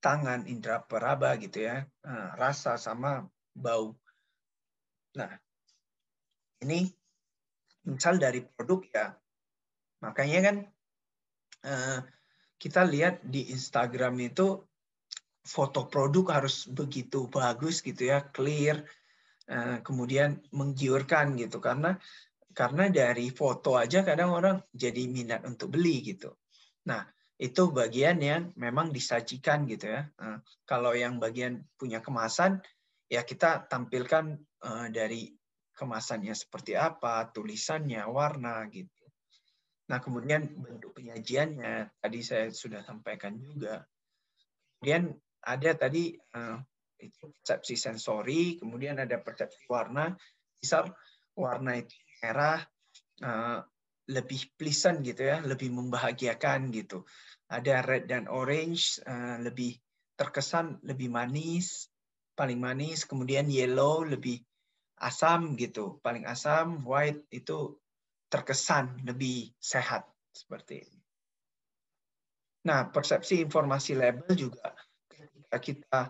tangan, indera peraba gitu ya, eh, rasa sama bau. Nah, ini misal dari produk ya, makanya kan eh, kita lihat di Instagram itu foto produk harus begitu bagus gitu ya, clear, eh, kemudian menggiurkan gitu karena karena dari foto aja kadang orang jadi minat untuk beli gitu. Nah, itu bagian yang memang disajikan gitu ya. Nah, kalau yang bagian punya kemasan, ya kita tampilkan uh, dari kemasannya seperti apa, tulisannya, warna gitu. Nah, kemudian bentuk penyajiannya tadi saya sudah sampaikan juga. Kemudian ada tadi uh, itu persepsi sensori, kemudian ada persepsi warna. Misal warna itu merah eh, uh, lebih pleasant gitu ya, lebih membahagiakan gitu. Ada red dan orange uh, lebih terkesan lebih manis, paling manis, kemudian yellow lebih asam gitu, paling asam, white itu terkesan lebih sehat seperti ini. Nah, persepsi informasi label juga ketika kita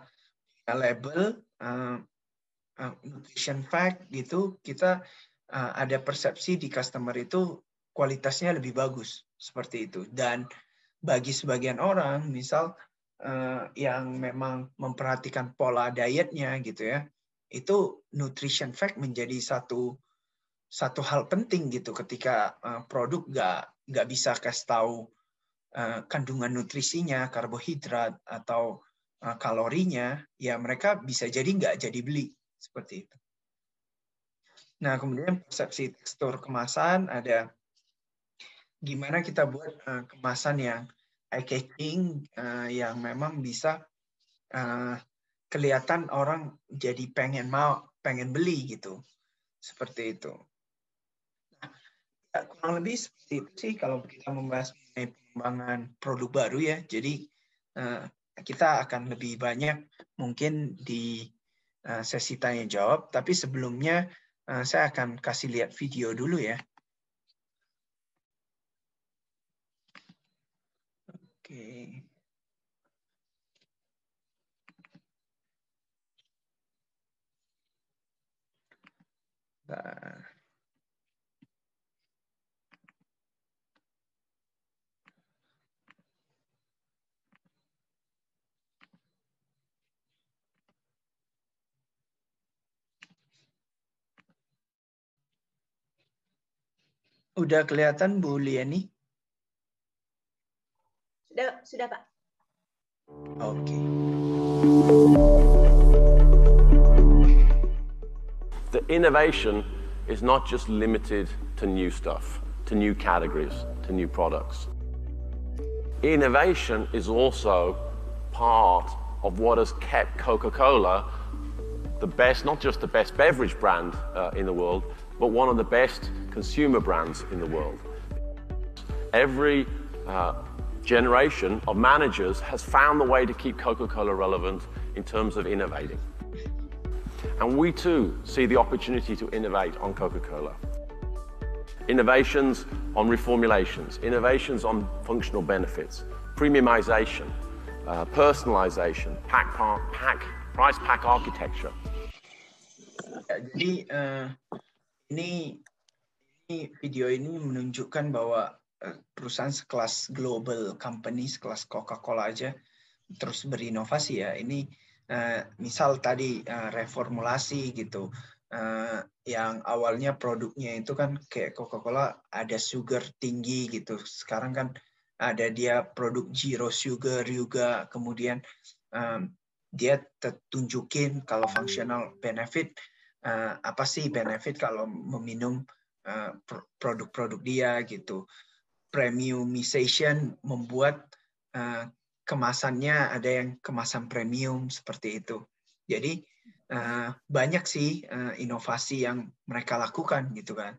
label uh, uh, nutrition fact gitu, kita uh, ada persepsi di customer itu kualitasnya lebih bagus seperti itu. Dan bagi sebagian orang, misal uh, yang memang memperhatikan pola dietnya gitu ya, itu nutrition fact menjadi satu satu hal penting gitu ketika uh, produk nggak nggak bisa kasih tahu uh, kandungan nutrisinya, karbohidrat atau uh, kalorinya, ya mereka bisa jadi nggak jadi beli seperti itu. Nah, kemudian persepsi tekstur kemasan ada gimana kita buat uh, kemasan yang eye catching uh, eh, yang memang bisa uh, kelihatan orang jadi pengen mau pengen beli gitu. Seperti itu. Nah, kurang lebih seperti itu sih kalau kita membahas mengenai pengembangan produk baru ya. Jadi uh, kita akan lebih banyak mungkin di uh, sesi tanya jawab, tapi sebelumnya Eh, saya akan kasih lihat video dulu ya. Oke. Okay. Nah. Udah kelihatan Bu Sudah, sudah Pak. Oke. Okay. The innovation is not just limited to new stuff, to new categories, to new products. Innovation is also part of what has kept Coca-Cola the best, not just the best beverage brand uh, in the world, but one of the best consumer brands in the world. Every uh, generation of managers has found the way to keep Coca-Cola relevant in terms of innovating. And we too see the opportunity to innovate on Coca-Cola. Innovations on reformulations, innovations on functional benefits, premiumization, uh, personalization, pack, pack, price pack architecture. Uh, the uh, ini ini video ini menunjukkan bahwa eh, perusahaan sekelas global company sekelas Coca-Cola aja terus berinovasi ya. Ini uh, misal tadi uh, reformulasi gitu. Uh, yang awalnya produknya itu kan kayak Coca-Cola ada sugar tinggi gitu. Sekarang kan ada dia produk zero sugar juga. Kemudian um, dia tunjukin kalau functional benefit uh, apa sih benefit kalau meminum eh, produk-produk uh, dia gitu. Premiumization membuat uh, kemasannya ada yang kemasan premium seperti itu. Jadi uh, banyak sih uh, inovasi yang mereka lakukan gitu kan.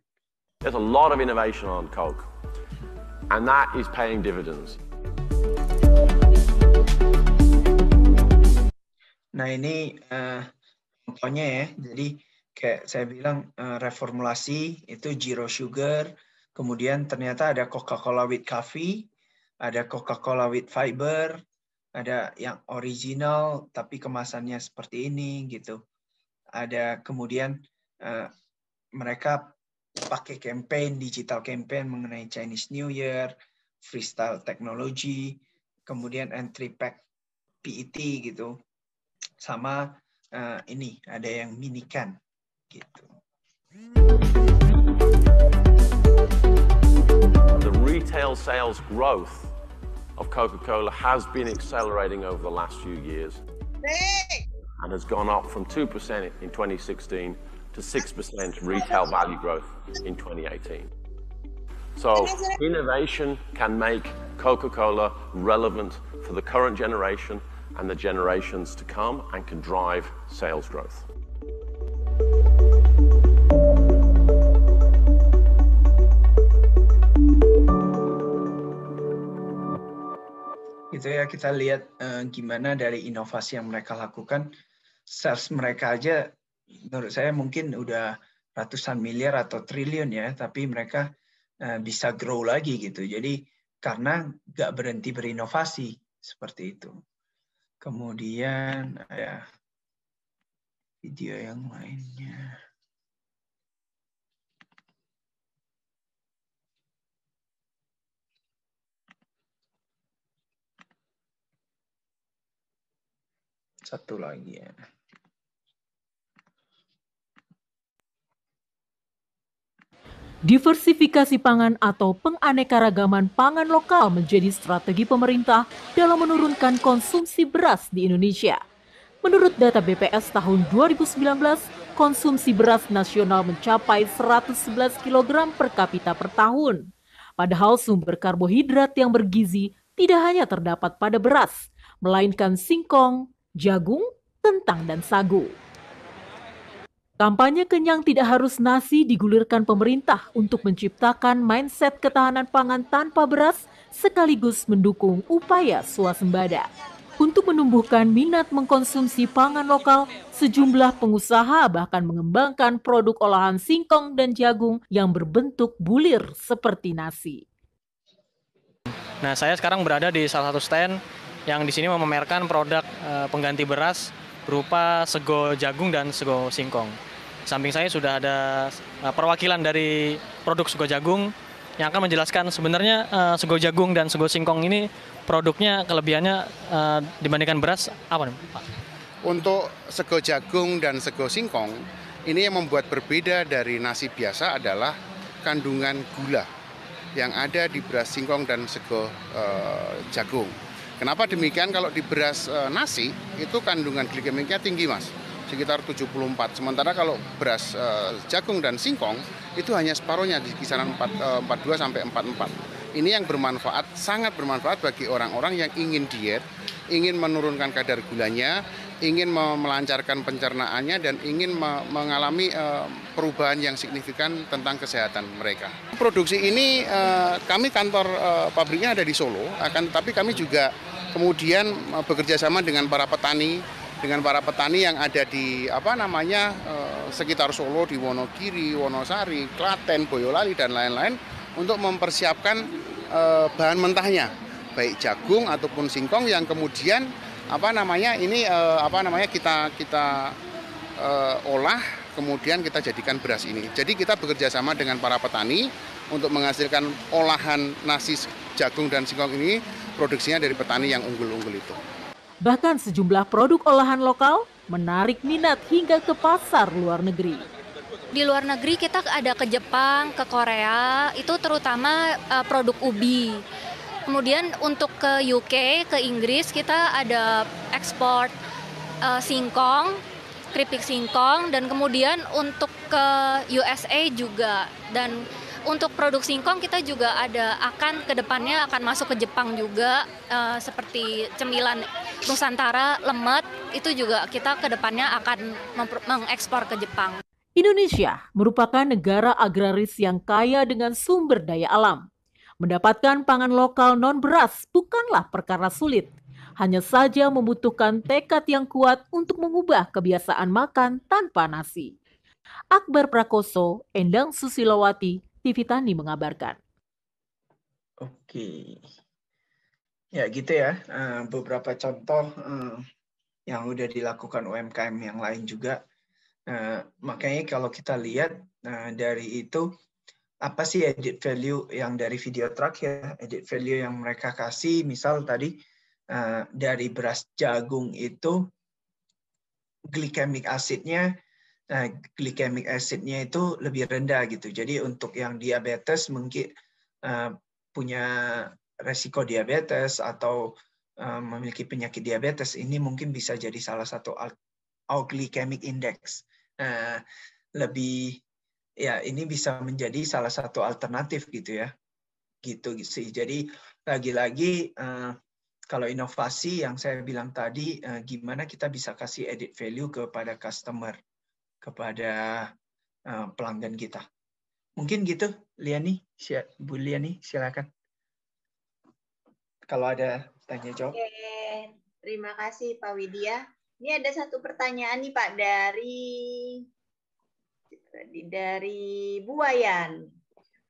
There's a lot of innovation on Coke, and that is paying dividends. Nah ini uh, contohnya ya, jadi kayak saya bilang eh, reformulasi itu zero sugar, kemudian ternyata ada Coca-Cola with coffee, ada Coca-Cola with fiber, ada yang original tapi kemasannya seperti ini gitu. Ada kemudian uh, mereka pakai campaign digital campaign mengenai Chinese New Year, freestyle technology, kemudian entry pack PET gitu. Sama uh, ini ada yang mini can. Gitu. The retail sales growth of Coca-Cola has been accelerating over the last few years and has gone up from 2% in 2016 to 6% retail value growth in 2018. So innovation can make Coca-Cola relevant for the current generation and the generations to come and can drive sales growth. gitu ya kita lihat uh, gimana dari inovasi yang mereka lakukan sales mereka aja menurut saya mungkin udah ratusan miliar atau triliun ya tapi mereka uh, bisa grow lagi gitu jadi karena nggak berhenti berinovasi seperti itu kemudian ya video yang lainnya Satu lagi ya. Diversifikasi pangan atau penganekaragaman pangan lokal menjadi strategi pemerintah dalam menurunkan konsumsi beras di Indonesia. Menurut data BPS tahun 2019, konsumsi beras nasional mencapai 111 kg per kapita per tahun. Padahal sumber karbohidrat yang bergizi tidak hanya terdapat pada beras, melainkan singkong, jagung, kentang, dan sagu. Kampanye kenyang tidak harus nasi digulirkan pemerintah untuk menciptakan mindset ketahanan pangan tanpa beras sekaligus mendukung upaya swasembada. Untuk menumbuhkan minat mengkonsumsi pangan lokal, sejumlah pengusaha bahkan mengembangkan produk olahan singkong dan jagung yang berbentuk bulir seperti nasi. Nah, saya sekarang berada di salah satu stand yang di sini memamerkan produk eh, pengganti beras berupa sego jagung dan sego singkong. samping saya sudah ada eh, perwakilan dari produk sego jagung yang akan menjelaskan sebenarnya eh, sego jagung dan sego singkong ini produknya kelebihannya dibandingkan beras apa nih Pak? Untuk sego jagung dan sego singkong ini yang membuat berbeda dari nasi biasa adalah kandungan gula yang ada di beras singkong dan sego eh, jagung. Kenapa demikian? Kalau di beras e, nasi itu kandungan glikemiknya tinggi, Mas. Sekitar 74. Sementara kalau beras e, jagung dan singkong itu hanya separuhnya di kisaran 4, e, 42 sampai 44. Ini yang bermanfaat, sangat bermanfaat bagi orang-orang yang ingin diet, ingin menurunkan kadar gulanya, ingin melancarkan pencernaannya dan ingin mengalami e, perubahan yang signifikan tentang kesehatan mereka. Produksi ini e, kami kantor e, pabriknya ada di Solo, akan tetapi kami juga kemudian e, bekerja sama dengan para petani dengan para petani yang ada di apa namanya e, sekitar Solo di Wonogiri, Wonosari, Klaten, Boyolali dan lain-lain untuk mempersiapkan e, bahan mentahnya baik jagung ataupun singkong yang kemudian apa namanya ini apa namanya kita kita olah kemudian kita jadikan beras ini. Jadi kita bekerja sama dengan para petani untuk menghasilkan olahan nasi jagung dan singkong ini produksinya dari petani yang unggul-unggul itu. Bahkan sejumlah produk olahan lokal menarik minat hingga ke pasar luar negeri. Di luar negeri kita ada ke Jepang, ke Korea, itu terutama e, produk ubi. Kemudian untuk ke UK, ke Inggris kita ada ekspor e, singkong, keripik singkong dan kemudian untuk ke USA juga dan untuk produk singkong kita juga ada akan kedepannya akan masuk ke Jepang juga uh, seperti cemilan Nusantara lemet itu juga kita kedepannya akan mengekspor ke Jepang. Indonesia merupakan negara agraris yang kaya dengan sumber daya alam. Mendapatkan pangan lokal non beras bukanlah perkara sulit. Hanya saja membutuhkan tekad yang kuat untuk mengubah kebiasaan makan tanpa nasi. Akbar Prakoso, Endang Susilowati, TV Tani mengabarkan. Oke. Ya gitu ya, eh, beberapa contoh eh, yang udah dilakukan UMKM yang lain juga. Eh, makanya kalau kita lihat dari itu, apa sih edit value yang dari video truck ya edit value yang mereka kasih misal tadi dari beras jagung itu glycemic asidnya nah glycemic acidnya itu lebih rendah gitu. Jadi untuk yang diabetes mungkin eh, punya resiko diabetes atau eh, memiliki penyakit diabetes ini mungkin bisa jadi salah satu glycemic index. Uh, lebih ya ini bisa menjadi salah satu alternatif gitu ya. Gitu, gitu sih. Jadi lagi-lagi kalau inovasi yang saya bilang tadi, gimana kita bisa kasih edit value kepada customer kepada uh, pelanggan kita. Mungkin gitu, Liani, Bu Liani, silakan. Kalau ada tanya jawab. Oke, terima kasih Pak Widya. Ini ada satu pertanyaan nih Pak dari dari Buayan.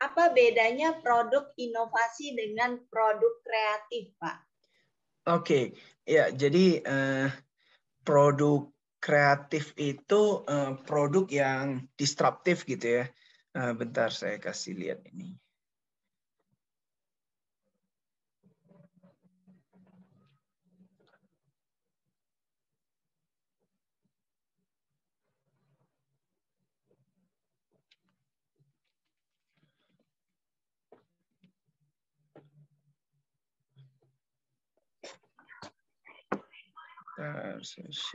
Apa bedanya produk inovasi dengan produk kreatif, Pak? Oke, okay. ya jadi uh, produk kreatif itu eh, produk yang disruptif gitu ya. Eh, bentar saya kasih lihat ini.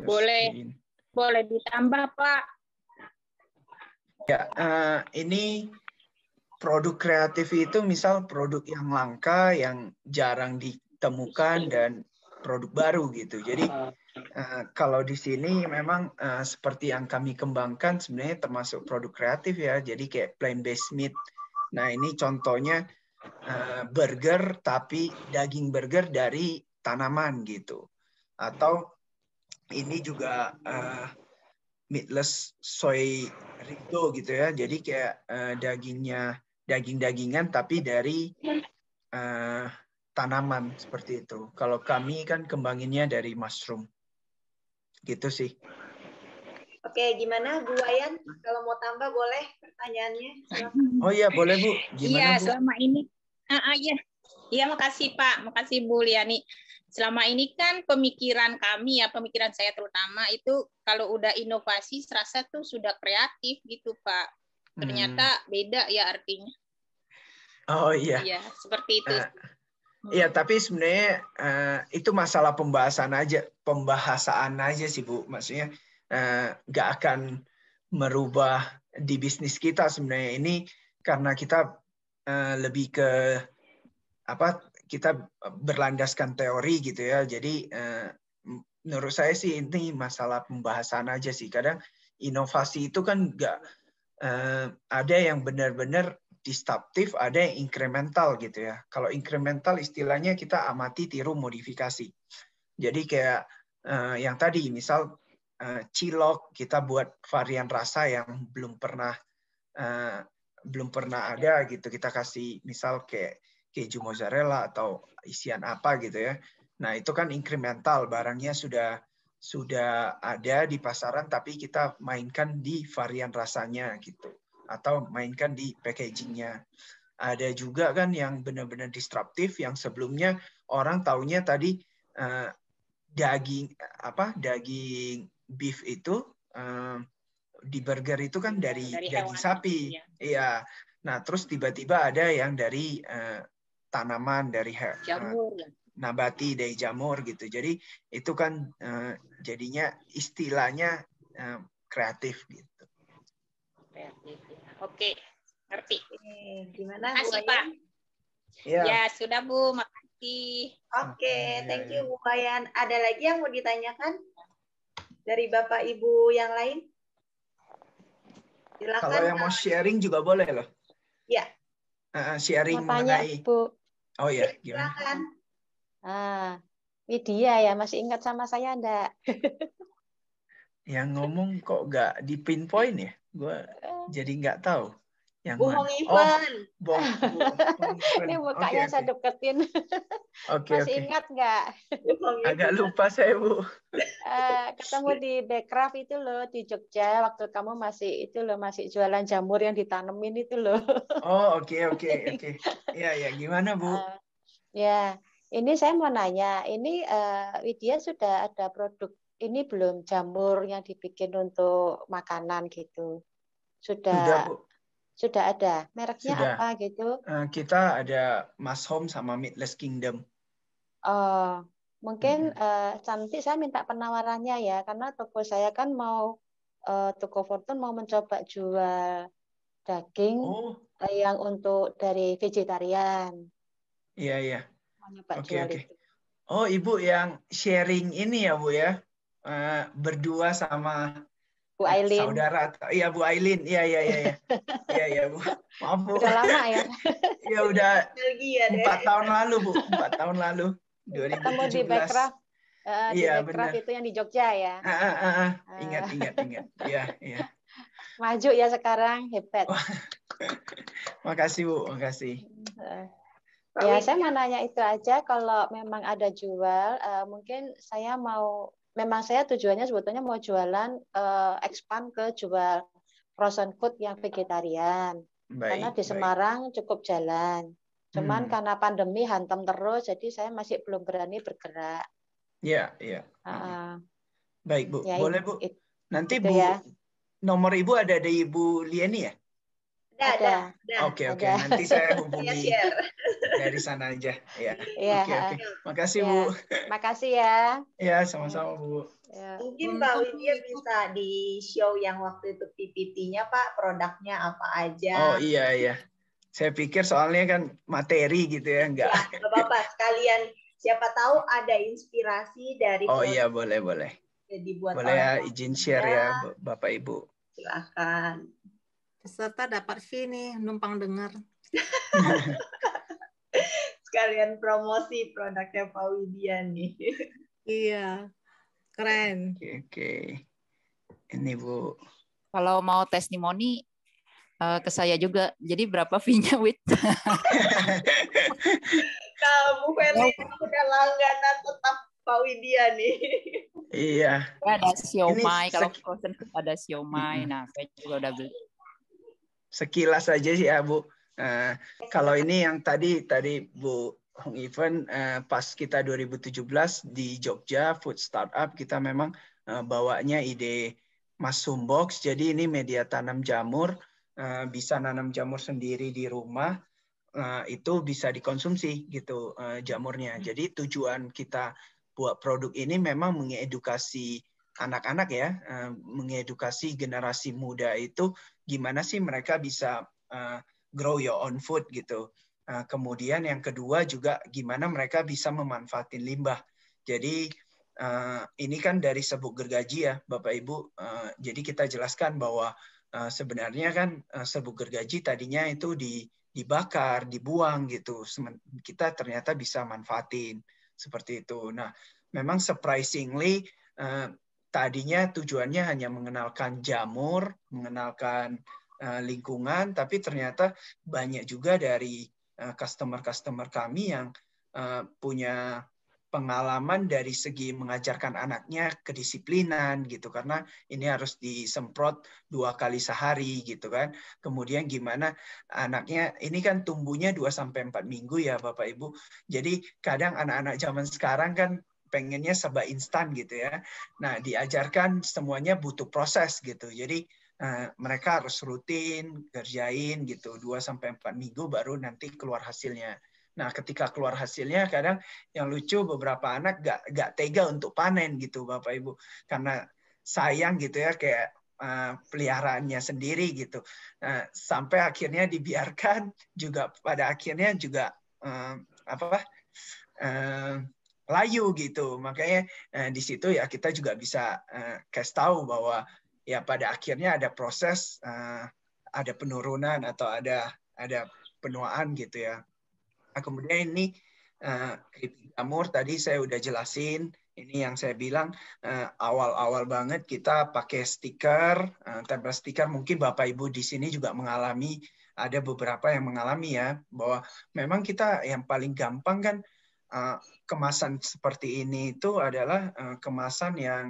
Boleh. Boleh ditambah, Pak. Ya, uh, ini produk kreatif itu misal produk yang langka yang jarang ditemukan iya. dan produk baru gitu. Jadi uh, kalau di sini memang uh, seperti yang kami kembangkan sebenarnya termasuk produk kreatif ya. Jadi kayak plain based meat. Nah, ini contohnya uh, burger tapi daging burger dari tanaman gitu atau ini juga uh, meatless soy rito gitu ya. Jadi kayak uh, dagingnya daging-dagingan tapi dari uh, tanaman seperti itu. Kalau kami kan kembanginnya dari mushroom. Gitu sih. Oke, gimana Bu Wayan? Kalau mau tambah boleh pertanyaannya. Silahkan. Oh iya, boleh Bu. Gimana, iya, Bu? selama ini. Ah, uh, iya. Uh, Iya, makasih Pak. Makasih Bu Liani selama ini kan pemikiran kami ya pemikiran saya terutama itu kalau udah inovasi serasa tuh sudah kreatif gitu pak hmm. ternyata hmm. beda ya artinya oh iya iya seperti itu uh, iya tapi sebenarnya uh, itu masalah pembahasan aja pembahasan aja sih bu maksudnya eh, nggak uh, akan merubah di bisnis kita sebenarnya ini karena kita uh, lebih ke apa kita eh, berlandaskan teori gitu ya. Jadi eh, menurut saya sih ini masalah pembahasan aja sih. Kadang inovasi itu kan nggak eh, ada yang benar-benar disruptif, ada yang incremental gitu ya. Kalau incremental istilahnya kita amati, tiru, modifikasi. Jadi kayak yang tadi misal cilok kita buat varian rasa yang belum pernah belum pernah ada gitu. Kita kasih misal kayak keju mozzarella atau isian apa gitu ya. Nah, itu kan incremental barangnya sudah sudah ada di pasaran tapi kita mainkan di varian rasanya gitu atau mainkan di packagingnya. Ada juga kan yang benar-benar disruptif yang sebelumnya orang taunya tadi eh, daging apa daging beef itu eh, di burger itu kan iya, dari, dari daging sapi. Gitu ya. Iya. Nah, terus tiba-tiba ada yang dari uh, tanaman dari her, eh, jamur. Uh, nabati dari jamur gitu. Jadi itu kan uh, jadinya istilahnya uh, kreatif gitu. Kreatif. Ya. Oke, ngerti. gimana Makasih, Bu Pak. Ya. ya, sudah Bu, makasih. Oke, okay, iya, iya, thank iya. you Bu Bayan. Ada lagi yang mau ditanyakan? Dari Bapak Ibu yang lain? Silakan. Kalau yang mau sharing juga boleh loh. Ya, uh, sharing Katanya, mengenai Bu. Oh ya, gimana? Silakan. Ah, Widya ya masih ingat sama saya enggak? yang ngomong kok nggak di pinpoint ya? Gue eh. jadi nggak tahu. Yang bohong mana? Ivan. Oh, bohong. *laughs* Ini mukanya okay, saya deketin. *laughs* Okay, Masih okay. ingat nggak? Agak lupa saya bu. Uh, *laughs* ketemu di backcraft itu loh di Jogja waktu kamu masih itu loh masih jualan jamur yang ditanemin itu loh. Oh oke okay, oke okay, oke. Okay. Ya ya gimana bu? Uh, ya ini saya mau nanya ini uh, Widya sudah ada produk ini belum jamur yang dibikin untuk makanan gitu sudah. Sudah sudah ada. Mereknya Sudah. apa gitu? Eh, kita ada Mas Home sama Midless Kingdom. Oh, mungkin hmm. uh, cantik saya minta penawarannya ya karena toko saya kan mau uh, toko Fortune mau mencoba jual daging oh. yang untuk dari vegetarian. Iya, iya. Oke, okay, oke. Oh, Ibu yang sharing ini ya, Bu ya. Uh, berdua sama Bu ah, Ailin. Saudara iya Bu Ailin. Iya iya iya iya. Iya ya, Bu. Maaf Bu. Udah lama ya. Iya *laughs* udah. Empat tahun lalu Bu. Empat tahun lalu. 2017. Ketemu di backcraft. Uh, di ya, backcraft benar. itu yang di Jogja ya. Ah ah ah uh. Ingat ingat ingat. Iya iya. Maju ya sekarang hebat. *laughs* makasih Bu, makasih. Uh. Ya, saya mau nanya itu aja. Kalau memang ada jual, uh, mungkin saya mau memang saya tujuannya sebetulnya mau jualan uh, expand ke jual frozen food yang vegetarian. Baik, karena di Semarang baik. cukup jalan. Cuman hmm. karena pandemi hantam terus jadi saya masih belum berani bergerak. Ya, iya. Uh, baik, Bu. Ya, Boleh, Bu. It, Nanti Bu ya. nomor Ibu ada di Ibu Lieni ya? ada. Oke oke. Nanti saya *laughs* hubungi dari sana aja. Ya. ya Oke oke. Okay. Makasih ya. bu. Makasih ya. Ya sama-sama bu. Ya. Mungkin Pak Widya bisa di show yang waktu itu PPT-nya Pak, produknya apa aja. Oh iya iya. Saya pikir soalnya kan materi gitu ya, enggak. Ya, apa-apa, sekalian siapa tahu ada inspirasi dari Oh iya, boleh boleh. Dibuat boleh ya, izin share ya, Bapak Ibu. Silakan peserta dapat fee nih numpang dengar. *laughs* Sekalian promosi produknya Pak Widya nih. iya, keren. Oke, okay, okay. ini Bu. Kalau mau testimoni eh, ke saya juga. Jadi berapa fee-nya, Wit? *laughs* Kamu Ferry iya. udah langganan tetap Pak Widya nih. Iya. *laughs* Ada siomay, kalau frozen ada siomay. Nah, saya juga udah beli sekilas saja sih ya Bu. Uh, kalau ini yang tadi tadi Bu Hong Even uh, pas kita 2017 di Jogja Food Startup kita memang uh, bawanya ide Mas Sumbox. Jadi ini media tanam jamur uh, bisa nanam jamur sendiri di rumah. Uh, itu bisa dikonsumsi gitu uh, jamurnya. Hmm. Jadi tujuan kita buat produk ini memang mengedukasi anak-anak ya, mengedukasi generasi muda itu gimana sih mereka bisa uh, grow your own food gitu. Uh, kemudian yang kedua juga gimana mereka bisa memanfaatin limbah. Jadi uh, ini kan dari sebuah gergaji ya, Bapak Ibu. Uh, jadi kita jelaskan bahwa uh, sebenarnya kan uh, serbuk gergaji tadinya itu di dibakar, dibuang gitu. Kita ternyata bisa manfaatin seperti itu. Nah, memang surprisingly uh, tadinya tujuannya hanya mengenalkan jamur, mengenalkan uh, lingkungan, tapi ternyata banyak juga dari eh, customer-customer uh, kami yang uh, punya pengalaman dari segi mengajarkan anaknya kedisiplinan gitu karena ini harus disemprot dua kali sehari gitu kan kemudian gimana anaknya ini kan tumbuhnya 2 sampai empat minggu ya Bapak Ibu jadi kadang anak-anak zaman sekarang kan pengennya serba instan gitu ya. Nah, diajarkan semuanya butuh proses gitu. Jadi uh, mereka harus rutin kerjain gitu dua sampai empat minggu baru nanti keluar hasilnya. Nah, ketika keluar hasilnya kadang yang lucu beberapa anak gak, gak tega untuk panen gitu Bapak Ibu. Karena sayang gitu ya kayak uh, peliharaannya sendiri gitu. uh, sampai akhirnya dibiarkan *laughs* juga pada akhirnya juga uh, apa? Uh, layu gitu. Makanya eh, di situ ya kita juga bisa eh, kasih tahu bahwa ya pada akhirnya ada proses eh, ada penurunan atau ada ada penuaan gitu ya. Nah, kemudian ini eh, amur tadi saya udah jelasin ini yang saya bilang eh, awal-awal eh, banget kita pakai stiker, eh, tempel stiker mungkin Bapak Ibu di sini juga mengalami ada beberapa yang mengalami ya bahwa memang kita yang paling gampang kan uh, kemasan seperti ini itu adalah uh, kemasan yang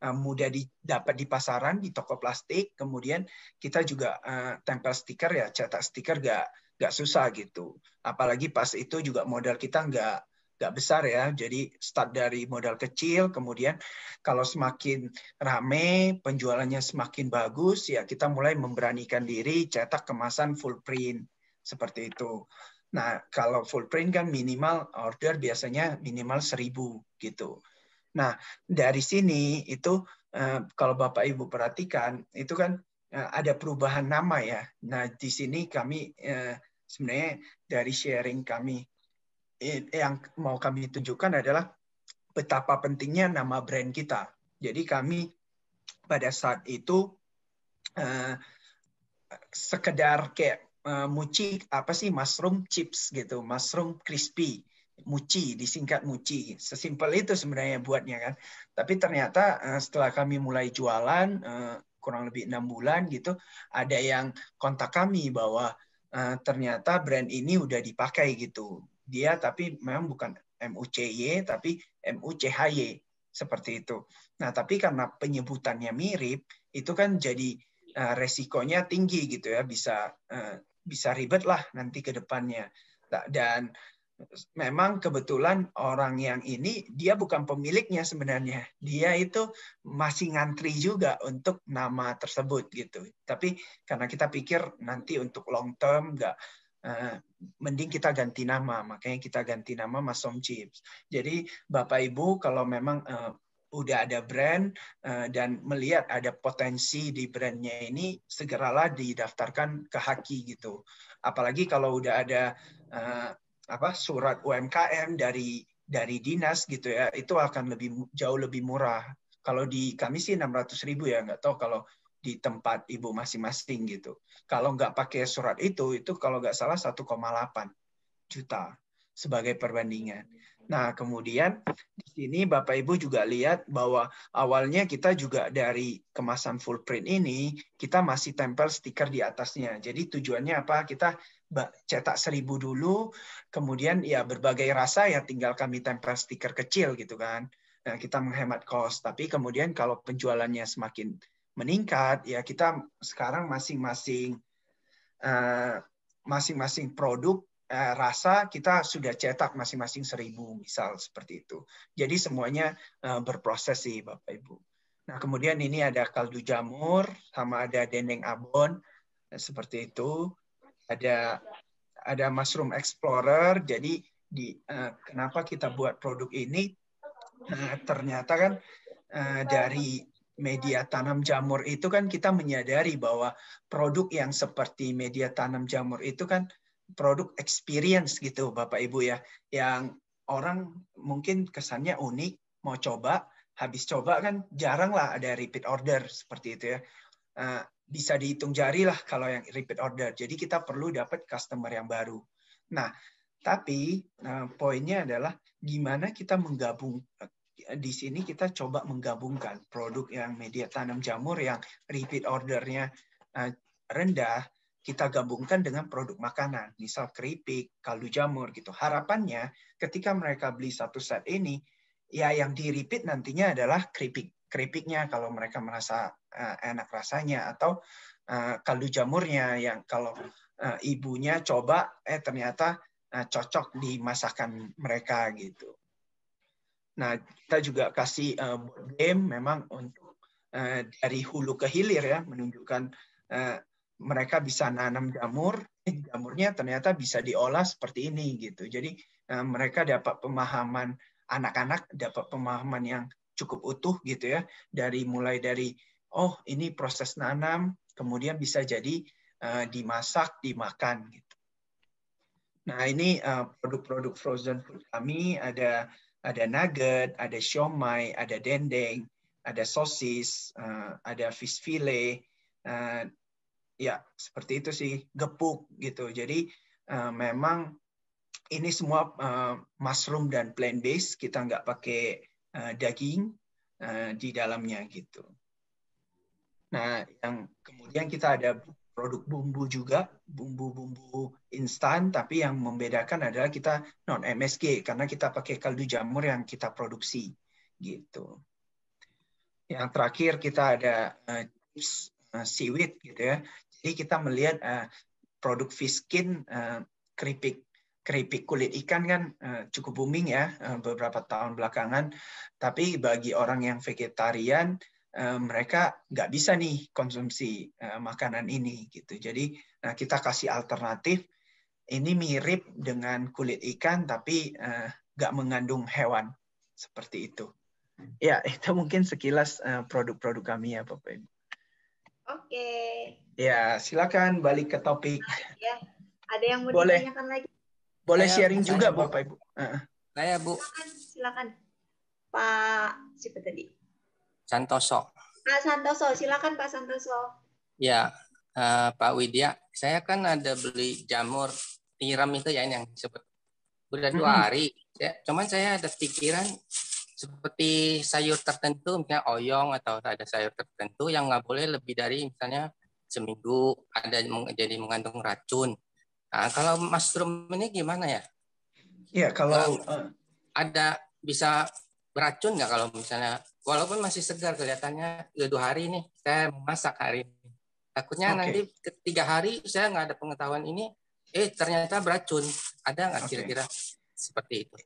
uh, mudah didapat di pasaran di toko plastik kemudian kita juga uh, tempel stiker ya cetak stiker gak gak susah gitu apalagi pas itu juga modal kita nggak nggak besar ya jadi start dari modal kecil kemudian kalau semakin rame penjualannya semakin bagus ya kita mulai memberanikan diri cetak kemasan full print seperti itu Nah, kalau full print kan minimal order biasanya minimal 1000 gitu. Nah, dari sini itu eh, kalau Bapak Ibu perhatikan itu kan eh, ada perubahan nama ya. Nah, di sini kami eh, sebenarnya dari sharing kami yang mau kami tunjukkan adalah betapa pentingnya nama brand kita. Jadi kami pada saat itu sekedar kayak Eh, mochi apa sih mushroom chips gitu, mushroom crispy, muci disingkat muci. Sesimpel itu sebenarnya buatnya kan. Tapi ternyata uh, setelah kami mulai jualan uh, kurang lebih enam bulan gitu, ada yang kontak kami bahwa uh, ternyata brand ini udah dipakai gitu. Dia tapi memang bukan MUCY tapi MUCHY seperti itu. Nah, tapi karena penyebutannya mirip, itu kan jadi uh, resikonya tinggi gitu ya, bisa uh, bisa ribet lah nanti ke depannya. Nah, dan memang kebetulan orang yang ini dia bukan pemiliknya sebenarnya. Dia itu masih ngantri juga untuk nama tersebut gitu. Tapi karena kita pikir nanti untuk long term nggak Uh, mending kita ganti nama, makanya kita ganti nama Mas Som Chips. Jadi Bapak Ibu kalau memang uh, udah ada brand eh, dan melihat ada potensi di brandnya ini segeralah didaftarkan ke Haki gitu. Apalagi kalau udah ada eh, apa surat UMKM dari dari dinas gitu ya, itu akan lebih jauh lebih murah. Kalau di kami sih enam ratus ribu ya, nggak tahu kalau di tempat ibu masing-masing gitu. Kalau nggak pakai surat itu, itu kalau nggak salah 1,8 juta sebagai perbandingan. Nah, kemudian di sini Bapak Ibu juga lihat bahwa awalnya kita juga dari kemasan full print ini kita masih tempel stiker di atasnya. Jadi tujuannya apa? Kita cetak seribu dulu, kemudian ya berbagai rasa ya tinggal kami tempel stiker kecil gitu kan. Nah, kita menghemat cost. Tapi kemudian kalau penjualannya semakin meningkat, ya kita sekarang masing-masing eh, masing-masing uh, produk Eh, rasa kita sudah cetak masing-masing seribu misal seperti itu. Jadi semuanya eh, berproses sih Bapak Ibu. Nah kemudian ini ada kaldu jamur sama ada dendeng abon eh, seperti itu. Ada ada mushroom explorer. Jadi di kenapa kita buat produk ini? Nah, ternyata kan dari media tanam jamur itu kan kita menyadari bahwa produk yang seperti media tanam jamur itu kan produk experience gitu Bapak Ibu ya yang orang mungkin kesannya unik mau coba habis coba kan jarang lah ada repeat order seperti itu ya eh, bisa dihitung jari lah kalau yang repeat order jadi kita perlu dapat customer yang baru nah tapi eh, poinnya adalah gimana kita menggabung eh, di sini kita coba menggabungkan produk yang media tanam jamur yang repeat ordernya rendah kita gabungkan dengan produk makanan, misal keripik, kaldu jamur gitu. Harapannya ketika mereka beli satu set ini, ya yang di repeat nantinya adalah keripik keripiknya kalau mereka merasa eh, enak rasanya atau eh, kaldu jamurnya yang kalau eh, ibunya coba eh ternyata cocok di masakan mereka gitu. Nah kita juga kasih uh, game memang untuk dari hulu ke hilir ya menunjukkan mereka bisa nanam jamur, jamurnya ternyata bisa diolah seperti ini gitu. Jadi eh, mereka dapat pemahaman anak-anak dapat pemahaman yang cukup utuh gitu ya dari mulai dari oh ini proses nanam kemudian bisa jadi uh, dimasak dimakan gitu. Nah ini eh, produk-produk frozen food kami ada ada nugget, ada siomay, ada dendeng, ada sosis, ada fish fillet, ya seperti itu sih gepuk gitu. Jadi uh, memang ini semua uh, mushroom dan plant base. kita nggak pakai uh, daging uh, di dalamnya gitu. Nah yang kemudian kita ada produk bumbu juga bumbu-bumbu instan tapi yang membedakan adalah kita non MSG karena kita pakai kaldu jamur yang kita produksi gitu. Yang terakhir kita ada uh, chips uh, seaweed gitu ya. Jadi kita melihat uh, produk fiskin uh, keripik keripik kulit ikan kan uh, cukup booming ya uh, beberapa tahun belakangan. Tapi bagi orang yang vegetarian uh, mereka nggak bisa nih konsumsi uh, makanan ini gitu. Jadi nah kita kasih alternatif. Ini mirip dengan kulit ikan tapi uh, nggak mengandung hewan seperti itu. Ya *laughs* itu mungkin sekilas produk-produk kami ya Bapak Ibu. Oke. Okay. Ya, silakan balik ke topik. Ya, ada yang mau Boleh. ditanyakan lagi? Boleh saya, sharing juga Bu. Bapak Ibu. Saya Bu. Silakan, silakan. Pak siapa tadi? Santoso. Pak Santoso, silakan Pak Santoso. Ya, uh, Pak Widya, saya kan ada beli jamur tiram itu ya yang disebut udah dua hari. Ya, cuman saya ada pikiran seperti sayur tertentu misalnya oyong atau ada sayur tertentu yang nggak boleh lebih dari misalnya seminggu ada jadi mengandung racun. Nah, kalau mushroom ini gimana ya? Iya kalau uh, ada bisa beracun nggak kalau misalnya walaupun masih segar kelihatannya dua hari ini saya masak hari ini takutnya okay. nanti ketiga hari saya nggak ada pengetahuan ini eh ternyata beracun ada nggak okay. kira-kira seperti itu?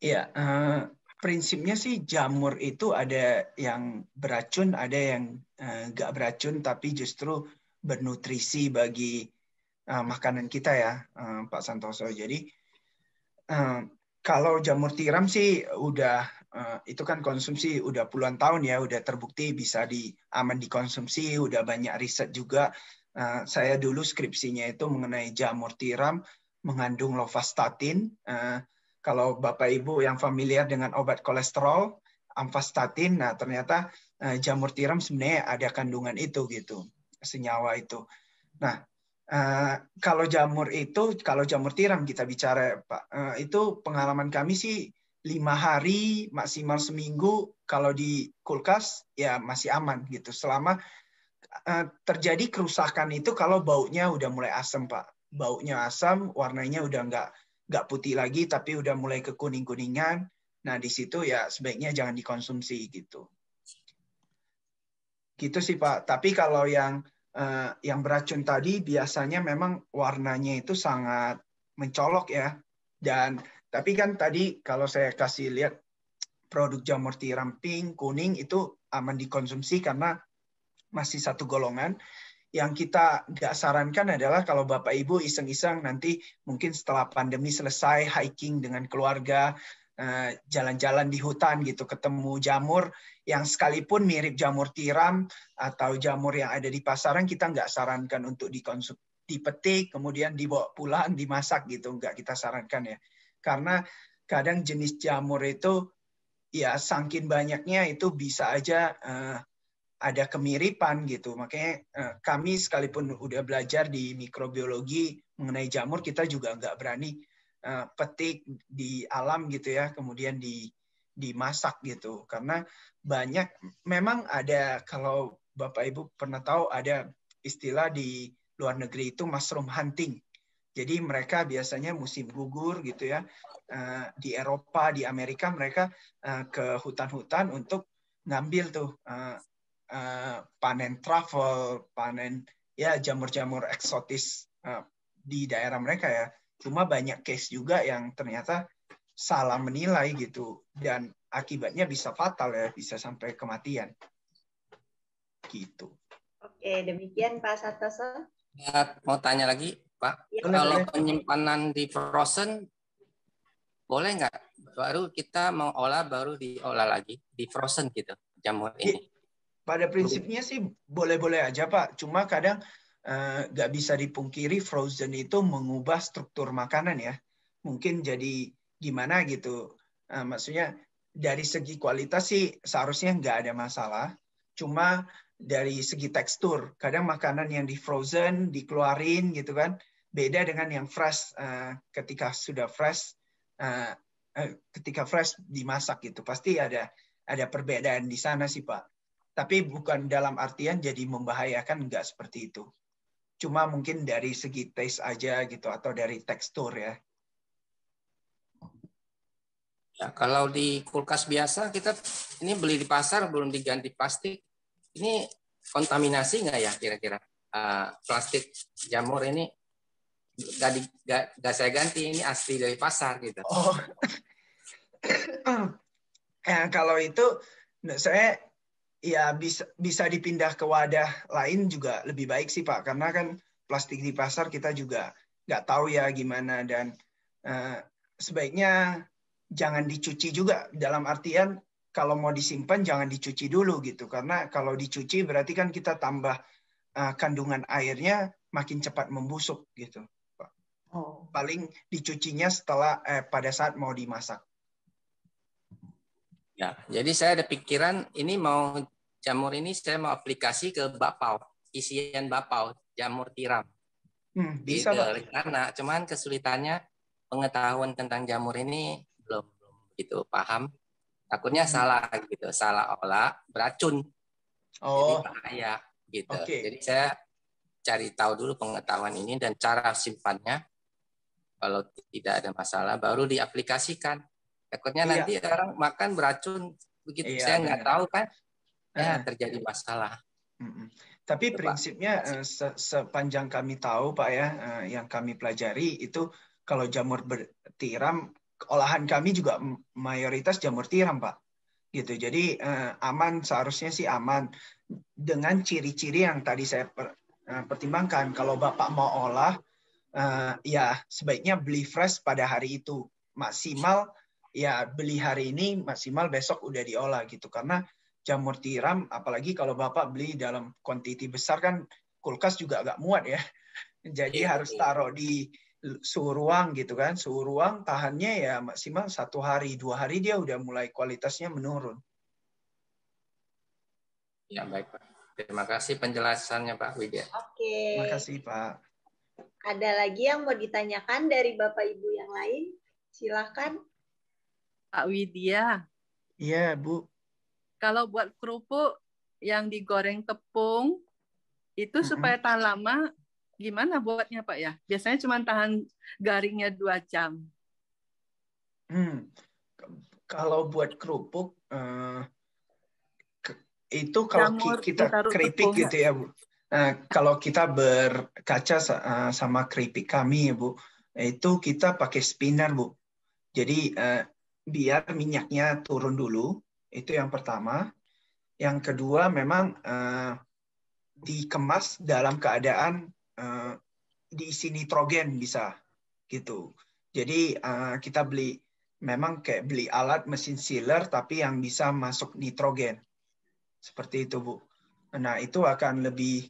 Iya uh, prinsipnya sih jamur itu ada yang beracun, ada yang eh, nggak uh, beracun, tapi justru bernutrisi bagi uh, makanan kita ya, uh, Pak Santoso. Jadi uh, kalau jamur tiram sih udah uh, itu kan konsumsi udah puluhan tahun ya, udah terbukti bisa di aman dikonsumsi, udah banyak riset juga. Uh, saya dulu skripsinya itu mengenai jamur tiram mengandung lovastatin. Uh, kalau Bapak Ibu yang familiar dengan obat kolesterol, amfastatin, nah ternyata eh, jamur tiram sebenarnya ada kandungan itu gitu, senyawa itu. Nah, eh, kalau jamur itu, kalau jamur tiram kita bicara Pak, eh, itu pengalaman kami sih lima hari maksimal seminggu kalau di kulkas ya masih aman gitu selama terjadi kerusakan itu kalau baunya udah mulai asam pak baunya asam warnanya udah nggak nggak putih lagi tapi udah mulai kekuning-kuningan. Nah, di situ ya sebaiknya jangan dikonsumsi gitu. Gitu sih, Pak. Tapi kalau yang eh, yang beracun tadi biasanya memang warnanya itu sangat mencolok ya. Dan tapi kan tadi kalau saya kasih lihat produk jamur tiram pink, kuning itu aman dikonsumsi karena masih satu golongan yang kita nggak sarankan adalah kalau Bapak Ibu iseng-iseng nanti mungkin setelah pandemi selesai hiking dengan keluarga, eh, jalan-jalan di hutan gitu, ketemu jamur yang sekalipun mirip jamur tiram atau jamur yang ada di pasaran kita nggak sarankan untuk dikonsumsi dipetik kemudian dibawa pulang dimasak gitu nggak kita sarankan ya karena kadang jenis jamur itu ya sangkin banyaknya itu bisa aja uh, ada kemiripan gitu. Makanya eh, kami sekalipun udah belajar di mikrobiologi mengenai jamur, kita juga nggak berani eh, petik di alam gitu ya, kemudian di dimasak gitu. Karena banyak, memang ada kalau Bapak Ibu pernah tahu ada istilah di luar negeri itu mushroom hunting. Jadi mereka biasanya musim gugur gitu ya eh, di Eropa, di Amerika mereka ke hutan-hutan untuk ngambil tuh Eh, panen truffle, panen ya jamur-jamur eksotis uh, di daerah mereka ya. Cuma banyak case juga yang ternyata salah menilai gitu dan akibatnya bisa fatal ya, bisa sampai kematian. Gitu. Oke, demikian Pak Satoso. Ya, mau tanya lagi, Pak. Ya, Kalau boleh. penyimpanan di frozen boleh nggak? Baru kita mengolah baru diolah lagi di frozen gitu jamur ya, ini pada prinsipnya sih boleh-boleh aja Pak. Cuma kadang eh, nggak uh, bisa dipungkiri frozen itu mengubah struktur makanan ya. Mungkin jadi gimana gitu. Uh, maksudnya dari segi kualitas sih seharusnya nggak ada masalah. Cuma dari segi tekstur, kadang makanan yang di frozen dikeluarin gitu kan, beda dengan yang fresh uh, ketika sudah fresh, uh, ketika fresh dimasak gitu. Pasti ada ada perbedaan di sana sih Pak. Tapi bukan dalam artian jadi membahayakan, enggak seperti itu. Cuma mungkin dari segi taste aja gitu, atau dari tekstur ya. Ya, kalau di kulkas biasa kita ini beli di pasar belum diganti plastik, ini kontaminasi enggak ya kira-kira uh, plastik jamur ini dari di, gak, saya ganti ini asli dari pasar gitu. Oh. ya, *coughs* kalau itu nah, saya ya bisa bisa dipindah ke wadah lain juga lebih baik sih Pak karena kan plastik di pasar kita juga nggak tahu ya gimana dan uh, sebaiknya jangan dicuci juga dalam artian kalau mau disimpan jangan dicuci dulu gitu karena kalau dicuci berarti kan kita tambah uh, kandungan airnya makin cepat membusuk gitu Pak. Oh. Paling dicucinya setelah eh, pada saat mau dimasak. Ya, jadi saya ada pikiran ini mau jamur ini saya mau aplikasi ke bapau, isian bapau, jamur tiram. Hmm, bisa di karena cuman kesulitannya pengetahuan tentang jamur ini belum belum gitu paham. Takutnya hmm. salah gitu, salah olah beracun. Oh. Jadi bahaya gitu. Okay. Jadi saya cari tahu dulu pengetahuan ini dan cara simpannya. Kalau tidak ada masalah baru diaplikasikan. Takutnya iya. nanti orang makan beracun begitu. Iya, saya nggak tahu kan ya terjadi masalah. Mm Tapi itu, prinsipnya eh, Se sepanjang kami tahu Pak ya, eh, yang kami pelajari itu kalau jamur bertiram, olahan kami juga mayoritas jamur tiram Pak. Gitu. Jadi eh, aman seharusnya sih aman dengan ciri-ciri yang tadi saya per pertimbangkan. Kalau Bapak mau olah ya sebaiknya beli fresh pada hari itu. Maksimal ya beli hari ini, maksimal besok udah diolah gitu karena jamur tiram, apalagi kalau Bapak beli dalam kuantiti besar kan kulkas juga agak muat ya. *laughs* Jadi yeah. harus iya. taruh di suhu ruang gitu kan. Suhu ruang tahannya ya maksimal satu hari, dua hari dia udah mulai kualitasnya menurun. Ya baik Pak. Terima kasih penjelasannya Pak Widya. Oke. Okay. Terima kasih Pak. Ada lagi yang mau ditanyakan dari Bapak Ibu yang lain? Silahkan. Pak Widya. Iya Bu. Kalau buat kerupuk yang digoreng tepung itu supaya tahan lama gimana buatnya Pak ya? Biasanya cuma tahan garingnya dua jam. Hmm. Kalau buat kerupuk uh, itu kalau Jamur kita keripik gitu ya Bu. Uh, kalau kita berkaca eh, sama keripik kami ya Bu, itu kita pakai spinner Bu. Jadi uh, biar minyaknya turun dulu, itu yang pertama. Yang kedua memang uh, dikemas dalam keadaan uh, diisi nitrogen bisa gitu. Jadi uh, kita beli memang kayak beli alat mesin sealer tapi yang bisa masuk nitrogen. Seperti itu, Bu. Nah, itu akan lebih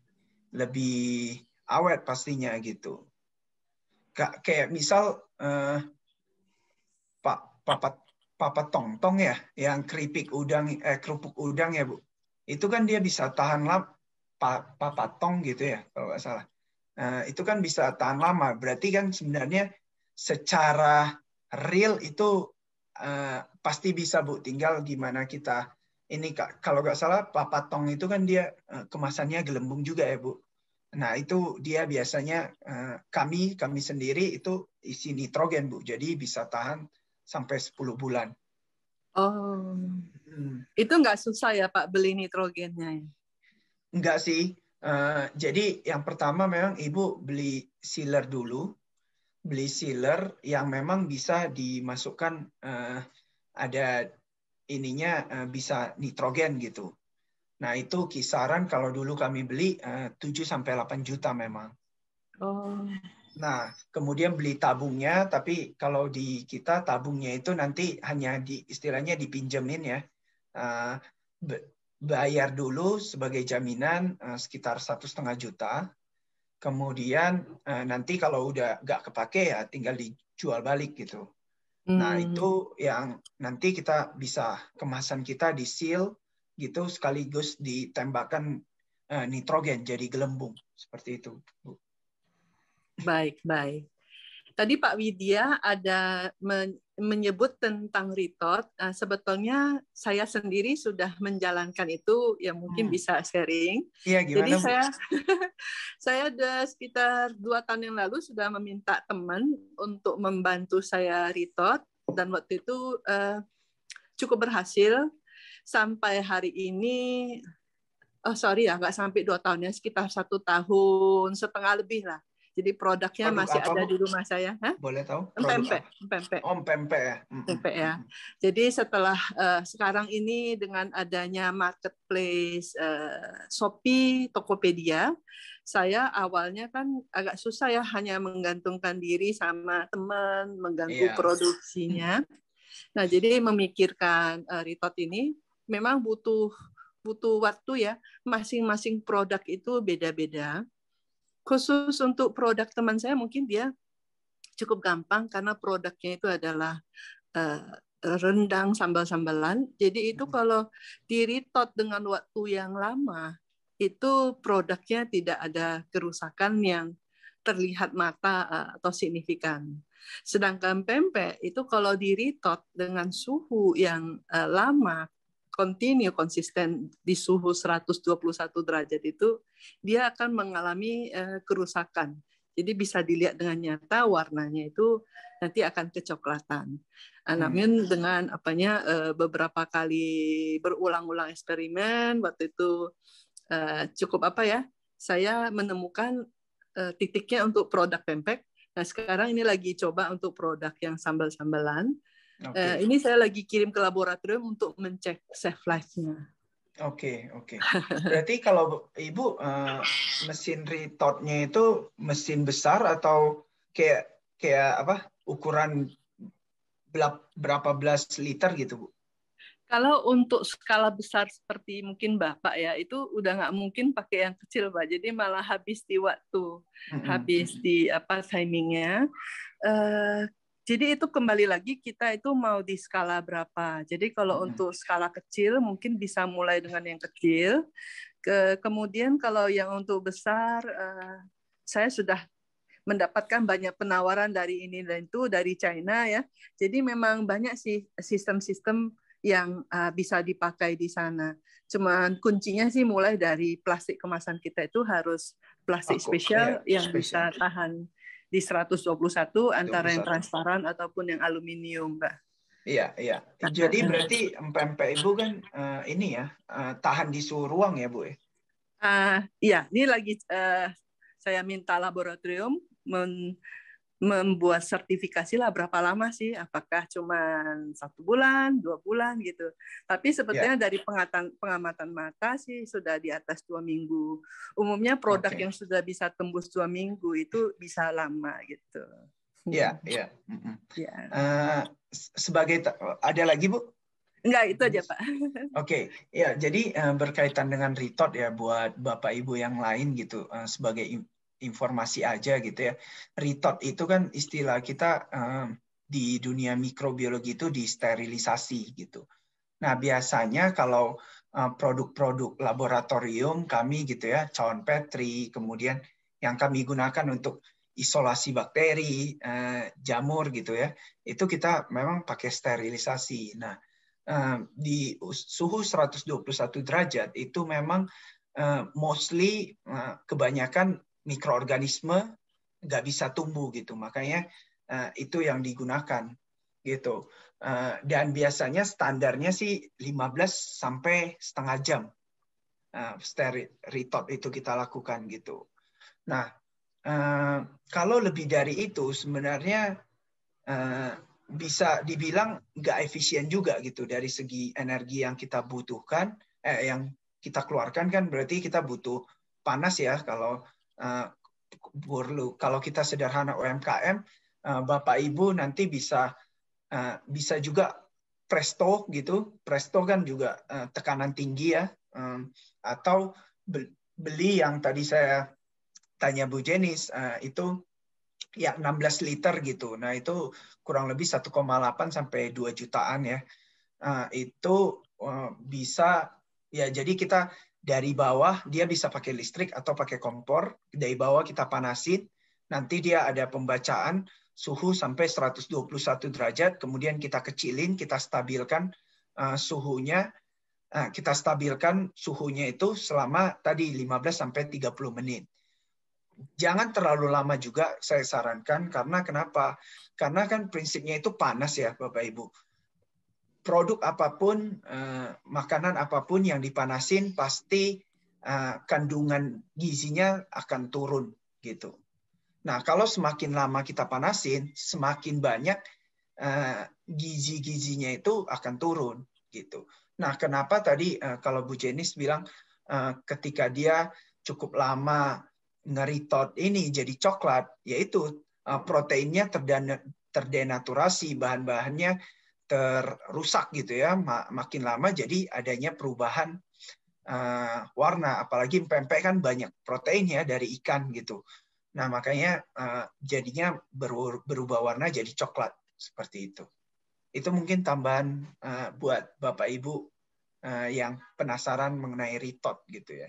lebih awet pastinya gitu. Kayak misal uh, pak papat Papa tong tong ya, yang keripik udang, eh, kerupuk udang ya Bu. Itu kan dia bisa tahan lama, pa, Papa Tong gitu ya kalau nggak salah. Nah, itu kan bisa tahan lama. Berarti kan sebenarnya secara real itu eh, pasti bisa Bu. Tinggal gimana kita ini kalau nggak salah Papa Tong itu kan dia eh, kemasannya gelembung juga ya Bu. Nah, itu dia biasanya eh, kami kami sendiri itu isi nitrogen, Bu. Jadi bisa tahan sampai 10 bulan. Oh, hmm. itu nggak susah ya Pak beli nitrogennya? Ya? Nggak sih. Uh, jadi yang pertama memang ibu beli sealer dulu, beli sealer yang memang bisa dimasukkan uh, ada ininya uh, bisa nitrogen gitu. Nah itu kisaran kalau dulu kami beli uh, 7 sampai 8 juta memang. Oh. Nah, kemudian beli tabungnya, tapi kalau di kita tabungnya itu nanti hanya di istilahnya dipinjemin ya. Ah, bayar dulu sebagai jaminan ah, sekitar satu setengah juta. Kemudian ah, nanti kalau udah nggak kepake ya tinggal dijual balik gitu. Nah, hmm. Nah itu yang nanti kita bisa kemasan kita di seal gitu sekaligus ditembakkan nitrogen jadi gelembung seperti itu. Bu. Baik, baik. Tadi Pak Widya ada menyebut tentang retort. Nah, sebetulnya saya sendiri sudah menjalankan itu, ya mungkin hmm. bisa sharing. Iya, gimana? Jadi saya *laughs* saya ada sekitar dua tahun yang lalu sudah meminta teman untuk membantu saya retort dan waktu itu eh, cukup berhasil sampai hari ini. Oh sorry ya, nggak sampai dua tahunnya, sekitar satu tahun setengah lebih lah jadi produknya Produk masih apa? ada di rumah saya. Hah? Boleh tahu? Pempek. Pempek. Om oh, pempek ya. Pempek ya. Jadi setelah uh, sekarang ini dengan adanya marketplace uh, Shopee, Tokopedia, saya awalnya kan agak susah ya hanya menggantungkan diri sama teman, mengganggu yes. Iya. produksinya. Nah, jadi memikirkan uh, Ritot ini memang butuh butuh waktu ya. Masing-masing produk itu beda-beda. Khusus untuk produk teman saya mungkin dia cukup gampang karena produknya itu adalah uh, rendang sambal-sambalan. Jadi itu mm-hmm. kalau diritot dengan waktu yang lama itu produknya tidak ada kerusakan yang terlihat mata eh, atau signifikan. Sedangkan pempek itu kalau diritot dengan suhu yang eh, lama continue konsisten di suhu 121 derajat itu, dia akan mengalami uh, kerusakan. Jadi bisa dilihat dengan nyata warnanya itu nanti akan kecoklatan. Nah, hmm. Namun dengan apanya uh, beberapa kali berulang-ulang eksperimen waktu itu uh, cukup apa ya? Saya menemukan titiknya untuk produk pempek. Nah sekarang ini lagi coba untuk produk yang sambal-sambalan Okay. Uh, eh, ini saya lagi kirim ke laboratorium untuk mencek self life-nya. Oke, okay, oke. Okay. *laughs* Berarti kalau Ibu uh, mesin retort-nya itu mesin besar atau kayak kayak apa? ukuran berapa belas liter gitu, Bu? Kalau untuk skala besar seperti mungkin Bapak ya, itu udah nggak mungkin pakai yang kecil, Pak. Jadi malah habis di waktu, mm-hmm. habis di apa timingnya. Uh, jadi itu kembali lagi kita itu mau di skala berapa. Jadi kalau untuk skala kecil mungkin bisa mulai dengan yang kecil. Ke, kemudian kalau yang untuk besar, uh, saya sudah mendapatkan banyak penawaran dari ini dan itu dari China ya. Jadi memang banyak sih sistem-sistem yang uh, bisa dipakai di sana. Cuman kuncinya sih mulai dari plastik kemasan kita itu harus plastik spesial iya, yang spesial. bisa tahan di 121 antara yang transparan ataupun yang aluminium, Mbak. Iya, iya. Jadi kan berarti MPMP Ibu kan uh, ini ya, uh, tahan di suhu ruang ya, Bu ya? Uh, iya, ini lagi uh, saya minta laboratorium men membuat sertifikasi lah berapa lama sih? Apakah cuma satu bulan, dua bulan gitu? Tapi sebetulnya yeah. dari pengatan, pengamatan mata sih sudah di atas dua minggu. Umumnya produk okay. yang sudah bisa tembus dua minggu itu bisa lama gitu. Iya, iya. Ya. Uh, sebagai ada lagi bu? Enggak, itu aja Pak. *laughs* Oke, okay. ya jadi uh, berkaitan dengan retort ya buat Bapak Ibu yang lain gitu uh, sebagai informasi aja gitu ya. Retort itu kan istilah kita ehm, di dunia mikrobiologi itu di sterilisasi gitu. Nah, biasanya kalau ehm, produk-produk laboratorium kami gitu ya, cawan petri, kemudian yang kami gunakan untuk isolasi bakteri, eh, jamur gitu ya, itu kita memang pakai sterilisasi. Nah, ehm, di suhu 121 derajat itu memang mostly eh, kebanyakan mikroorganisme nggak bisa tumbuh gitu. Makanya uh, itu yang digunakan gitu. Uh, dan biasanya standarnya sih 15 sampai setengah jam uh, eh, steritop itu kita lakukan gitu. Nah, uh, kalau lebih dari itu sebenarnya uh, bisa dibilang nggak efisien juga gitu dari segi energi yang kita butuhkan, eh, yang kita keluarkan kan berarti kita butuh panas ya kalau uh, perlu kalau kita sederhana UMKM uh, eh, Bapak Ibu nanti bisa uh, bisa juga presto gitu presto kan juga uh, tekanan tinggi ya um, atau beli yang tadi saya tanya Bu Jenis uh, itu ya 16 liter gitu. Nah, itu kurang lebih 1,8 sampai 2 jutaan ya. Uh, itu uh, bisa ya jadi kita dari bawah dia bisa pakai listrik atau pakai kompor dari bawah kita panasin nanti dia ada pembacaan suhu sampai 121 derajat kemudian kita kecilin kita stabilkan uh, suhunya uh, kita stabilkan suhunya itu selama tadi 15 sampai 30 menit jangan terlalu lama juga saya sarankan karena kenapa karena kan prinsipnya itu panas ya Bapak Ibu produk apapun, uh, makanan apapun yang dipanasin pasti uh, kandungan gizinya akan turun gitu. Nah, kalau semakin lama kita panasin, semakin banyak uh, gizi-gizinya itu akan turun gitu. Nah, kenapa tadi uh, kalau Bu Jenis bilang uh, ketika dia cukup lama ngeritot ini jadi coklat, yaitu uh, proteinnya terdenaturasi, bahan-bahannya terrusak gitu ya makin lama jadi adanya perubahan uh, warna apalagi pempek kan banyak protein ya dari ikan gitu nah makanya uh, jadinya berubah warna jadi coklat seperti itu itu mungkin tambahan uh, buat bapak ibu uh, yang penasaran mengenai ritot gitu ya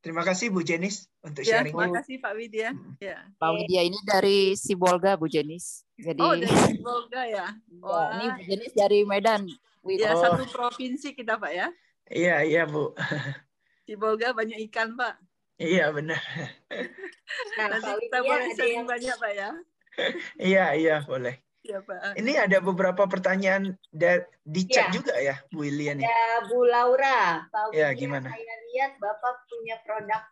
Terima kasih Bu Jenis untuk ya, sharing. Terima kasih Pak Widya. Hmm. Ya. Pak Widya ini dari Sibolga Bu Jenis. Jadi Oh, dari Sibolga ya. Oh, ini Bu Jenis dari Medan. Widya. Ya, satu provinsi kita Pak ya. Iya, iya Bu. Sibolga banyak ikan Pak. Iya, benar. Nah, Nanti kita boleh sharing banyak Pak ya. Iya, iya, boleh. Iya, Pak. Ini ada beberapa pertanyaan di chat ya. juga ya, Bu Ilya. Ya, Bu Laura. Pak ya, gimana? Saya lihat Bapak punya produk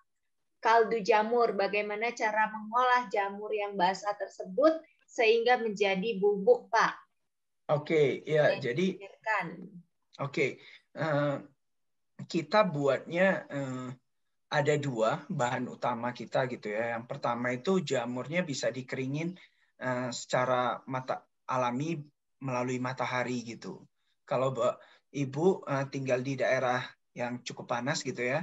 kaldu jamur. Bagaimana cara mengolah jamur yang basah tersebut sehingga menjadi bubuk, Pak? Oke, okay, ya, saya jadi Oke. Okay, uh, eh, kita buatnya uh, ada dua bahan utama kita gitu ya. Yang pertama itu jamurnya bisa dikeringin Eh, secara mata alami melalui matahari gitu. Kalau ibu eh, tinggal di daerah yang cukup panas gitu ya,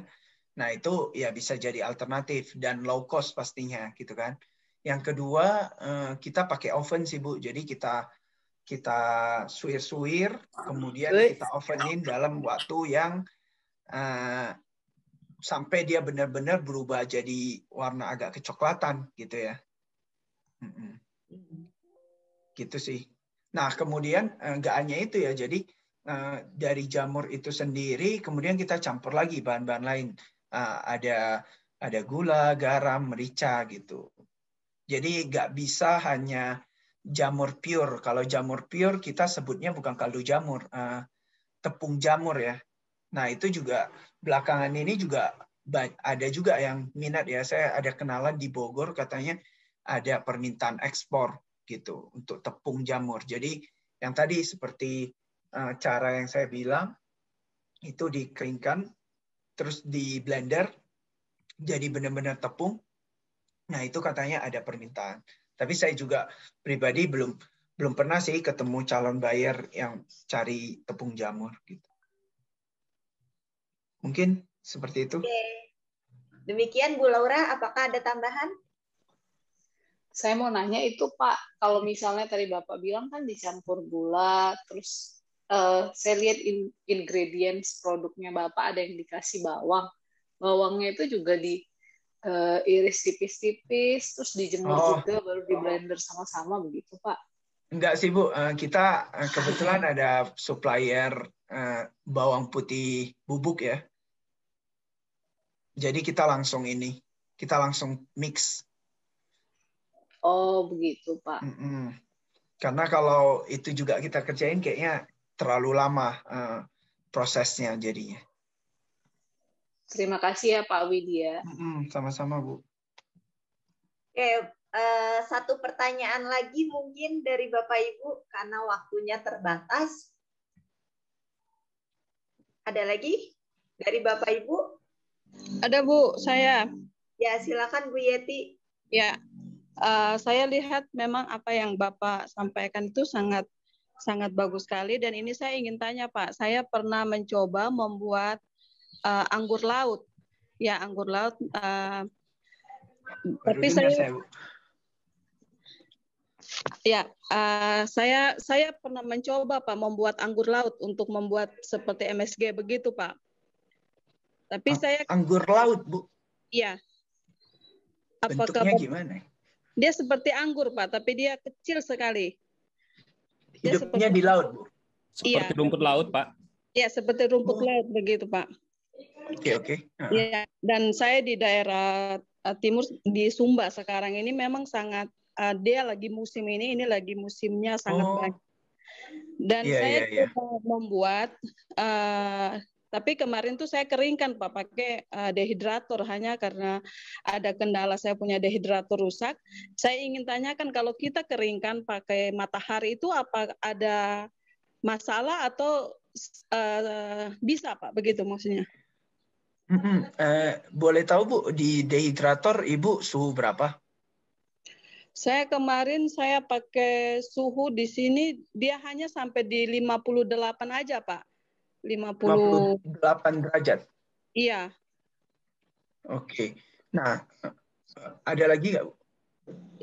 nah itu ya bisa jadi alternatif dan low cost pastinya gitu kan. Yang kedua eh, kita pakai oven sih bu, jadi kita kita suir-suir, kemudian kita ovenin dalam waktu yang uh, sampai dia benar-benar berubah jadi warna agak kecoklatan gitu ya. Gitu sih. Nah, kemudian eh, nggak hanya itu ya. Jadi eh, dari jamur itu sendiri kemudian kita campur lagi bahan-bahan lain. Eh, ada ada gula, garam, merica gitu. Jadi nggak bisa hanya jamur pure. Kalau jamur pure kita sebutnya bukan kaldu jamur, tepung jamur ya. Nah itu juga belakangan ini juga ada juga yang minat ya. Saya ada kenalan di Bogor katanya ada permintaan ekspor gitu untuk tepung jamur. Jadi yang tadi seperti eh, cara yang saya bilang itu dikeringkan terus di blender jadi benar-benar tepung. Nah, itu katanya ada permintaan. Tapi saya juga pribadi belum belum pernah sih ketemu calon buyer yang cari tepung jamur gitu. Mungkin seperti itu. Oke. Demikian Bu Laura, apakah ada tambahan? saya mau nanya itu Pak, kalau misalnya tadi Bapak bilang kan dicampur gula, terus uh, saya lihat in, ingredients produknya Bapak ada yang dikasih bawang, bawangnya itu juga di uh, iris tipis-tipis, terus dijemur oh. juga baru di blender sama-sama begitu Pak? Enggak sih Bu, uh, kita uh, kebetulan ada supplier uh, bawang putih bubuk ya. Jadi kita langsung ini, kita langsung mix Oh begitu Pak. Mm -mm. Karena kalau itu juga kita kerjain kayaknya terlalu lama uh, prosesnya jadinya. Terima kasih ya Pak Widya. Mm -mm. Sama-sama Bu. Oke, Uh, satu pertanyaan lagi mungkin dari Bapak Ibu karena waktunya terbatas. Ada lagi dari Bapak Ibu? Ada Bu, saya. Ya, silakan Bu Yeti. Ya, Eh, saya lihat memang apa yang Bapak sampaikan itu sangat sangat bagus sekali dan ini saya ingin tanya Pak, saya pernah mencoba membuat uh, anggur laut. Ya, anggur laut uh, tapi saya, saya Ya, uh, saya saya pernah mencoba Pak membuat anggur laut untuk membuat seperti MSG begitu Pak. Tapi saya anggur laut Bu. Iya. Apakah Bentuknya gimana? Dia seperti anggur, Pak, tapi dia kecil sekali. Dia Hidupnya seperti... di laut, Bu. Seperti iya. rumput laut, Pak. Ya, seperti rumput oh. laut begitu, Pak. Oke, okay, oke. Okay. Uh. Ya, dan saya di daerah eh, timur di Sumba sekarang ini memang sangat uh, dia lagi musim ini, ini lagi musimnya sangat oh. banyak. Dan yeah, saya yeah, yeah. membuat uh, tapi kemarin tuh saya keringkan Pak pakai uh, dehidrator hanya karena ada kendala saya punya dehidrator rusak. Saya ingin tanyakan kalau kita keringkan pakai matahari itu apa ada masalah atau uh, bisa Pak begitu maksudnya? Mm -hmm. eh, boleh tahu Bu di dehidrator Ibu suhu berapa? Saya kemarin saya pakai suhu di sini dia hanya sampai di 58 aja, Pak puluh 58 derajat. Iya. Oke. Nah, ada lagi nggak, Bu?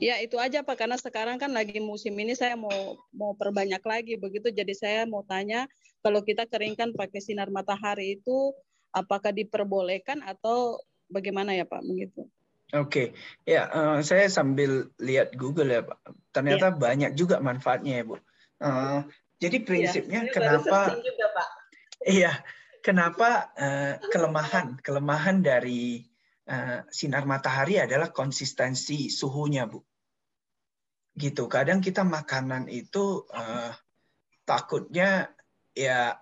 Ya itu aja Pak karena sekarang kan lagi musim ini saya mau mau perbanyak lagi begitu jadi saya mau tanya kalau kita keringkan pakai sinar matahari itu apakah diperbolehkan atau bagaimana ya Pak begitu? Oke okay. ya uh, saya sambil lihat Google ya Pak ternyata ya. banyak juga manfaatnya ya Bu. Uh, jadi ya, prinsipnya ya, kenapa? Juga, Pak. Iya, kenapa uh, kelemahan kelemahan dari uh, sinar matahari adalah konsistensi suhunya, Bu. Gitu. Kadang kita makanan itu uh, takutnya ya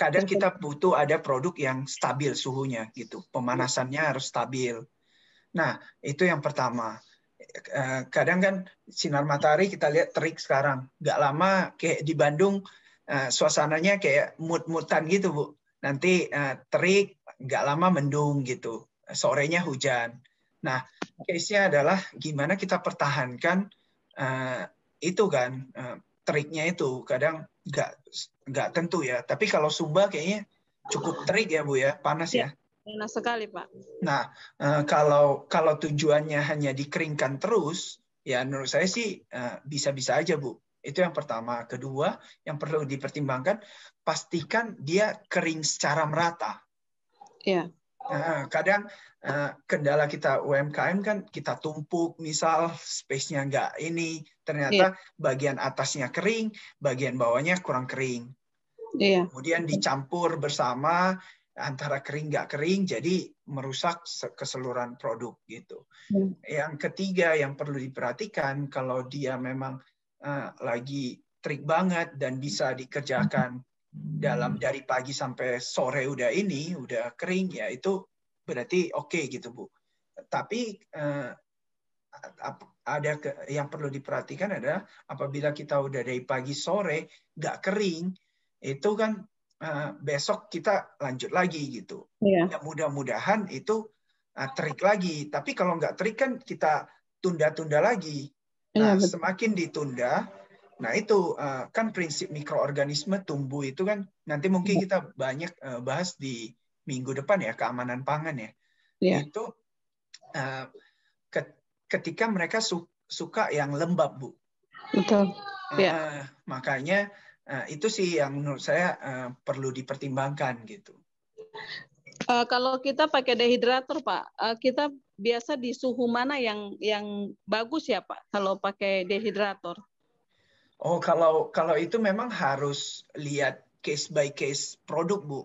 kadang kita butuh ada produk yang stabil suhunya gitu. Pemanasannya harus stabil. Nah, itu yang pertama. Kadang kan sinar matahari kita lihat terik sekarang. Nggak lama kayak di Bandung Eh, suasananya kayak mut-mutan gitu bu nanti uh, terik nggak lama mendung gitu sorenya hujan nah case-nya adalah gimana kita pertahankan uh, itu kan uh, teriknya itu kadang nggak nggak tentu ya tapi kalau Sumba kayaknya cukup terik ya bu ya panas ya, ya. Panas sekali, Pak. Nah, kalau kalau tujuannya hanya dikeringkan terus, ya menurut saya sih bisa-bisa aja, Bu. Itu yang pertama. Kedua, yang perlu dipertimbangkan, pastikan dia kering secara merata. Iya. Nah, kadang eh, kendala kita UMKM kan kita tumpuk misal space-nya nggak ini ternyata yeah. bagian atasnya kering bagian bawahnya kurang kering yeah. kemudian dicampur bersama antara kering nggak kering jadi merusak keseluruhan produk gitu yeah. yang ketiga yang perlu diperhatikan kalau dia memang Eh, lagi trik banget dan bisa dikerjakan dalam hmm. dari pagi sampai sore udah ini udah kering ya itu berarti oke okay, gitu bu tapi uh, ada ke, yang perlu diperhatikan adalah apabila kita udah dari pagi sore nggak kering itu kan uh, besok kita lanjut lagi gitu yeah. ya mudah-mudahan itu uh, trik lagi tapi kalau nggak trik kan kita tunda-tunda lagi Nah, ya, semakin ditunda, nah itu uh, kan prinsip mikroorganisme tumbuh itu kan nanti mungkin iya. kita banyak uh, bahas di minggu depan ya keamanan pangan ya. Iya. Itu uh, ketika mereka su suka yang lembab, Bu. Betul. Iya. Uh, makanya uh, itu sih yang menurut saya uh, perlu dipertimbangkan gitu. Uh, kalau kita pakai dehidrator, Pak, uh, kita biasa di suhu mana yang yang bagus ya, Pak, kalau pakai dehidrator? Oh, kalau kalau itu memang harus lihat case by case produk, Bu. Uh,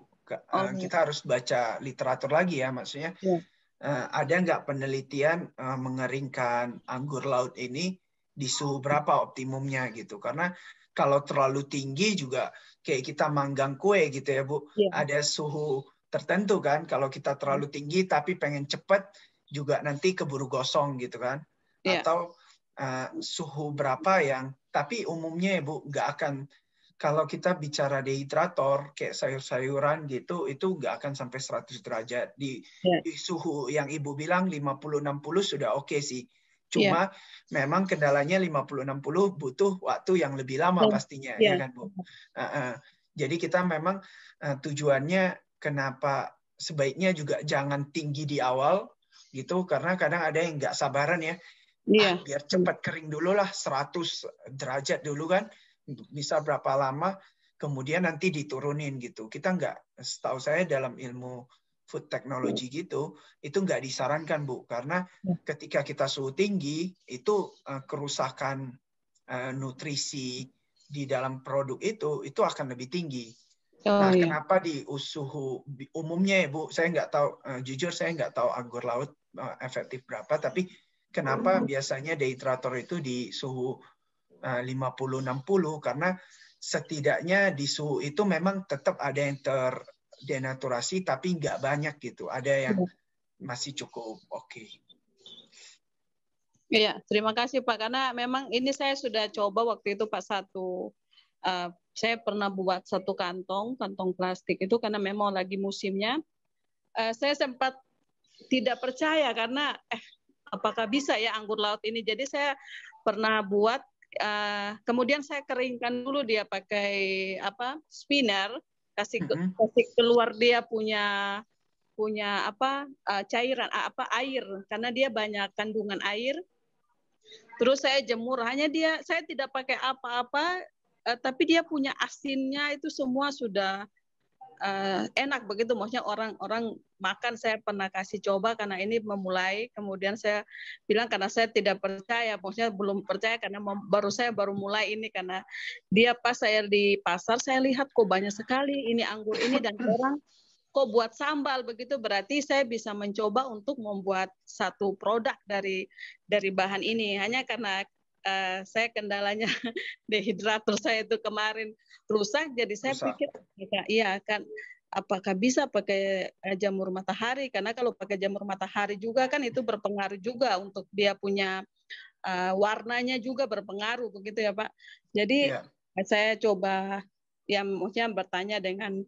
oh, iya. kita harus baca literatur lagi ya, maksudnya. Yeah. Iya. Uh, ada nggak penelitian uh, mengeringkan anggur laut ini di suhu berapa optimumnya gitu? Karena kalau terlalu tinggi juga kayak kita manggang kue gitu ya, Bu. Yeah. Ada suhu tertentu kan. Kalau kita terlalu hmm. tinggi tapi pengen cepat juga nanti keburu gosong gitu kan. Yeah. Atau uh, suhu berapa yang tapi umumnya ya Bu nggak akan kalau kita bicara dehidrator kayak sayur-sayuran gitu itu nggak akan sampai 100 derajat di, yeah. di suhu yang ibu bilang 50 60 sudah oke okay sih. Iya. Cuma yeah. memang kendalanya 50 60 butuh waktu yang lebih lama iya. pastinya yeah. ya iya. kan Bu. Uh, uh. Jadi kita memang uh, tujuannya kenapa sebaiknya juga jangan tinggi di awal gitu karena kadang ada yang nggak sabaran ya yeah. ah, biar cepat kering dulu lah 100 derajat dulu kan bisa berapa lama kemudian nanti diturunin gitu kita nggak setahu saya dalam ilmu food technology iya. gitu itu nggak disarankan bu karena iya. ketika kita suhu tinggi itu uh, kerusakan uh, nutrisi di dalam produk itu itu akan lebih tinggi Nah, oh, nah, iya. kenapa di suhu umumnya ya Bu? Saya nggak tahu, uh, jujur saya nggak tahu anggur laut uh, efektif berapa, tapi kenapa biasanya dehidrator itu di suhu eh, uh, 50-60? Karena setidaknya di suhu itu memang tetap ada yang terdenaturasi, tapi nggak banyak gitu. Ada yang masih cukup oke. Okay. Iya, terima kasih Pak. Karena memang ini saya sudah coba waktu itu Pak satu uh, saya pernah buat satu kantong kantong plastik itu karena memang lagi musimnya uh, saya sempat tidak percaya karena eh apakah bisa ya anggur laut ini jadi saya pernah buat uh, kemudian saya keringkan dulu dia pakai apa spinner kasih uh-huh. kasih keluar dia punya punya apa uh, cairan apa air karena dia banyak kandungan air Terus saya jemur, hanya dia saya tidak pakai apa-apa, Eh, tapi dia punya asinnya itu semua sudah uh, enak begitu maksudnya orang-orang makan saya pernah kasih coba karena ini memulai kemudian saya bilang karena saya tidak percaya maksudnya belum percaya karena baru saya baru mulai ini karena dia pas saya di pasar saya lihat kok banyak sekali ini anggur ini dan *clears throat* orang kok buat sambal begitu berarti saya bisa mencoba untuk membuat satu produk dari dari bahan ini hanya karena Eh, saya kendalanya *laughs* dehidrator saya itu kemarin rusak jadi saya rusak. pikir iya kan apakah bisa pakai eh, jamur matahari karena kalau pakai jamur matahari juga kan itu berpengaruh juga untuk dia punya uh, warnanya juga berpengaruh begitu ya Pak. Jadi yeah. saya coba ya maksudnya bertanya dengan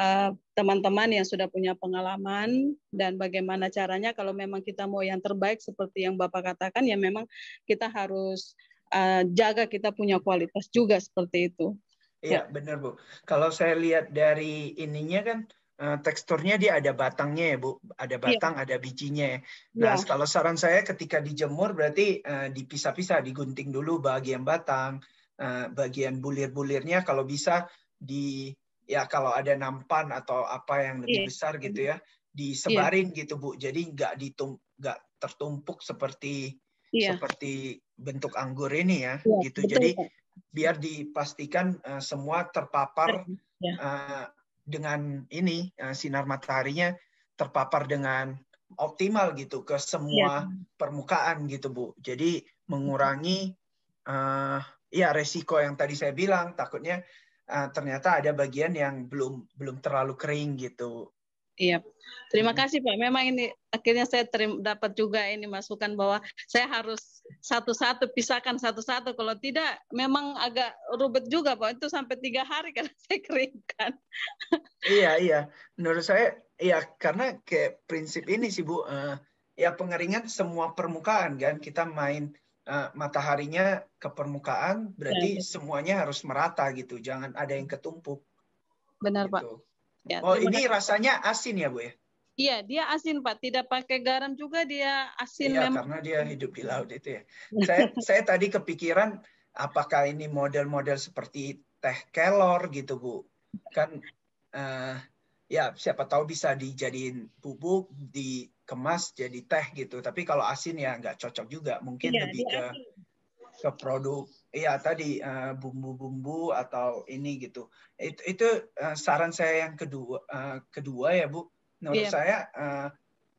eh, teman-teman uh, yang sudah punya pengalaman dan bagaimana caranya kalau memang kita mau yang terbaik seperti yang Bapak katakan ya memang kita harus uh, jaga kita punya kualitas juga seperti itu. Iya, ya. benar, Bu. Kalau saya lihat dari ininya kan eh, teksturnya dia ada batangnya ya bu, ada iya. batang, ya. ada bijinya. Nah iya. kalau saran saya ketika dijemur berarti uh, dipisah-pisah, digunting dulu bagian batang, bagian bulir-bulirnya kalau bisa di ya kalau ada nampan atau apa yang lebih yeah. besar gitu ya disebarin yeah. gitu Bu. Jadi nggak ditum nggak tertumpuk seperti yeah. seperti bentuk anggur ini ya yeah, gitu. Betul. Jadi biar dipastikan uh, semua terpapar yeah. Iya. uh, dengan ini uh, sinar mataharinya terpapar dengan optimal gitu ke semua yeah. permukaan gitu Bu. Jadi iya. mengurangi uh, ya resiko yang tadi saya bilang takutnya Eh, ternyata ada bagian yang belum belum terlalu kering gitu. Iya, terima kasih Pak. Memang ini akhirnya saya terima, dapat juga ini masukan bahwa saya harus satu-satu pisahkan satu-satu. Kalau tidak, memang agak rubet juga Pak. Itu sampai tiga hari kan *laughs* saya keringkan. Iya, iya. Menurut saya, iya karena kayak prinsip ini sih Bu. Uh, ya pengeringan semua permukaan kan. Kita main Eh, mataharinya ke permukaan berarti ya, semuanya harus merata gitu jangan ada yang ketumpuk benar gitu. pak ya, oh ini benar. rasanya asin ya bu ya iya dia asin pak tidak pakai garam juga dia asin iya, karena dia hidup di laut itu ya *laughs* saya saya tadi kepikiran apakah ini model-model seperti teh kelor gitu bu kan uh, ya siapa tahu bisa dijadiin bubuk di kemas jadi teh gitu. Tapi kalau asin ya nggak cocok juga. Mungkin iya, lebih ke ke produk iya tadi eh, bumbu-bumbu uh, atau ini gitu. Itu, itu uh, eh, saran saya yang kedua uh, kedua ya Bu. Menurut iya. saya uh,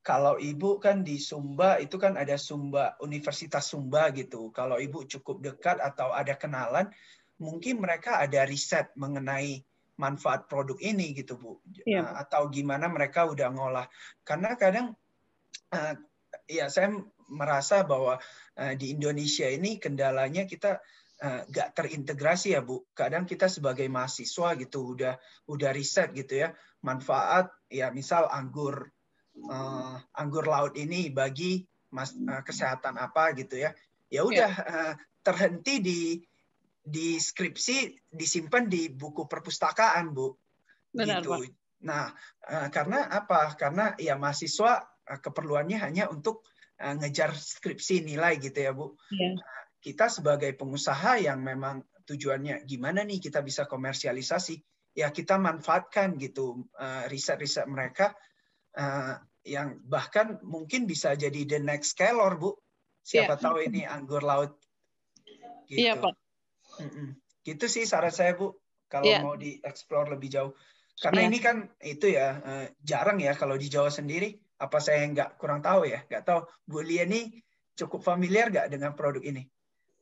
kalau ibu kan di Sumba itu kan ada Sumba Universitas Sumba gitu. Kalau ibu cukup dekat atau ada kenalan, mungkin mereka ada riset mengenai manfaat produk ini gitu bu, ya. atau gimana mereka udah ngolah. Karena kadang uh, ya saya merasa bahwa uh, di Indonesia ini kendalanya kita nggak eh, uh, terintegrasi ya bu. Kadang kita sebagai mahasiswa gitu udah udah riset gitu ya manfaat ya misal anggur uh, anggur laut ini bagi mas, uh, kesehatan apa gitu ya. Ya iya. udah uh, terhenti di di skripsi disimpan di buku perpustakaan bu. Benar, gitu. Pak. Nah karena apa? Karena ya mahasiswa Eh, keperluannya hanya untuk eh, ngejar skripsi nilai gitu ya Bu. Yeah. Kita sebagai pengusaha yang memang tujuannya gimana nih kita bisa komersialisasi, ya kita manfaatkan gitu eh, riset-riset mereka yang bahkan mungkin bisa jadi the next scalor Bu. Siapa yeah. tahu ini anggur laut. Gitu. yeah, Pak. Gitu sih saran saya Bu. Kalau yeah. mau dieksplor lebih jauh. Karena yeah. ini kan itu ya jarang ya kalau di Jawa sendiri apa saya nggak kurang tahu ya? Nggak tahu. Bu Lia nih cukup familiar nggak dengan produk ini?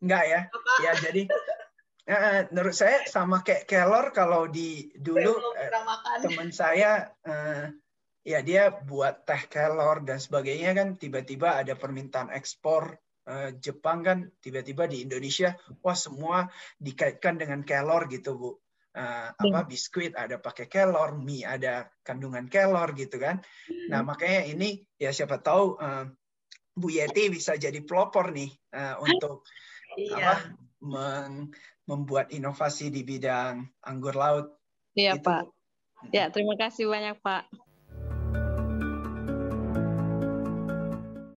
Nggak ya? Apa? Ya jadi Uh, menurut saya sama kayak Kelor kalau di dulu eh, teman saya ya dia buat teh Kelor dan sebagainya kan tiba-tiba ada permintaan ekspor Jepang kan tiba-tiba di Indonesia wah semua dikaitkan dengan Kelor gitu Bu uh, apa biskuit ada pakai kelor, mie ada kandungan kelor gitu kan. Hmm. Nah makanya ini ya siapa tahu uh, Bu Yeti bisa jadi pelopor nih uh, untuk iya. apa meng, membuat inovasi di bidang anggur laut. Iya gitu. Pak. Ya hmm. terima kasih banyak Pak.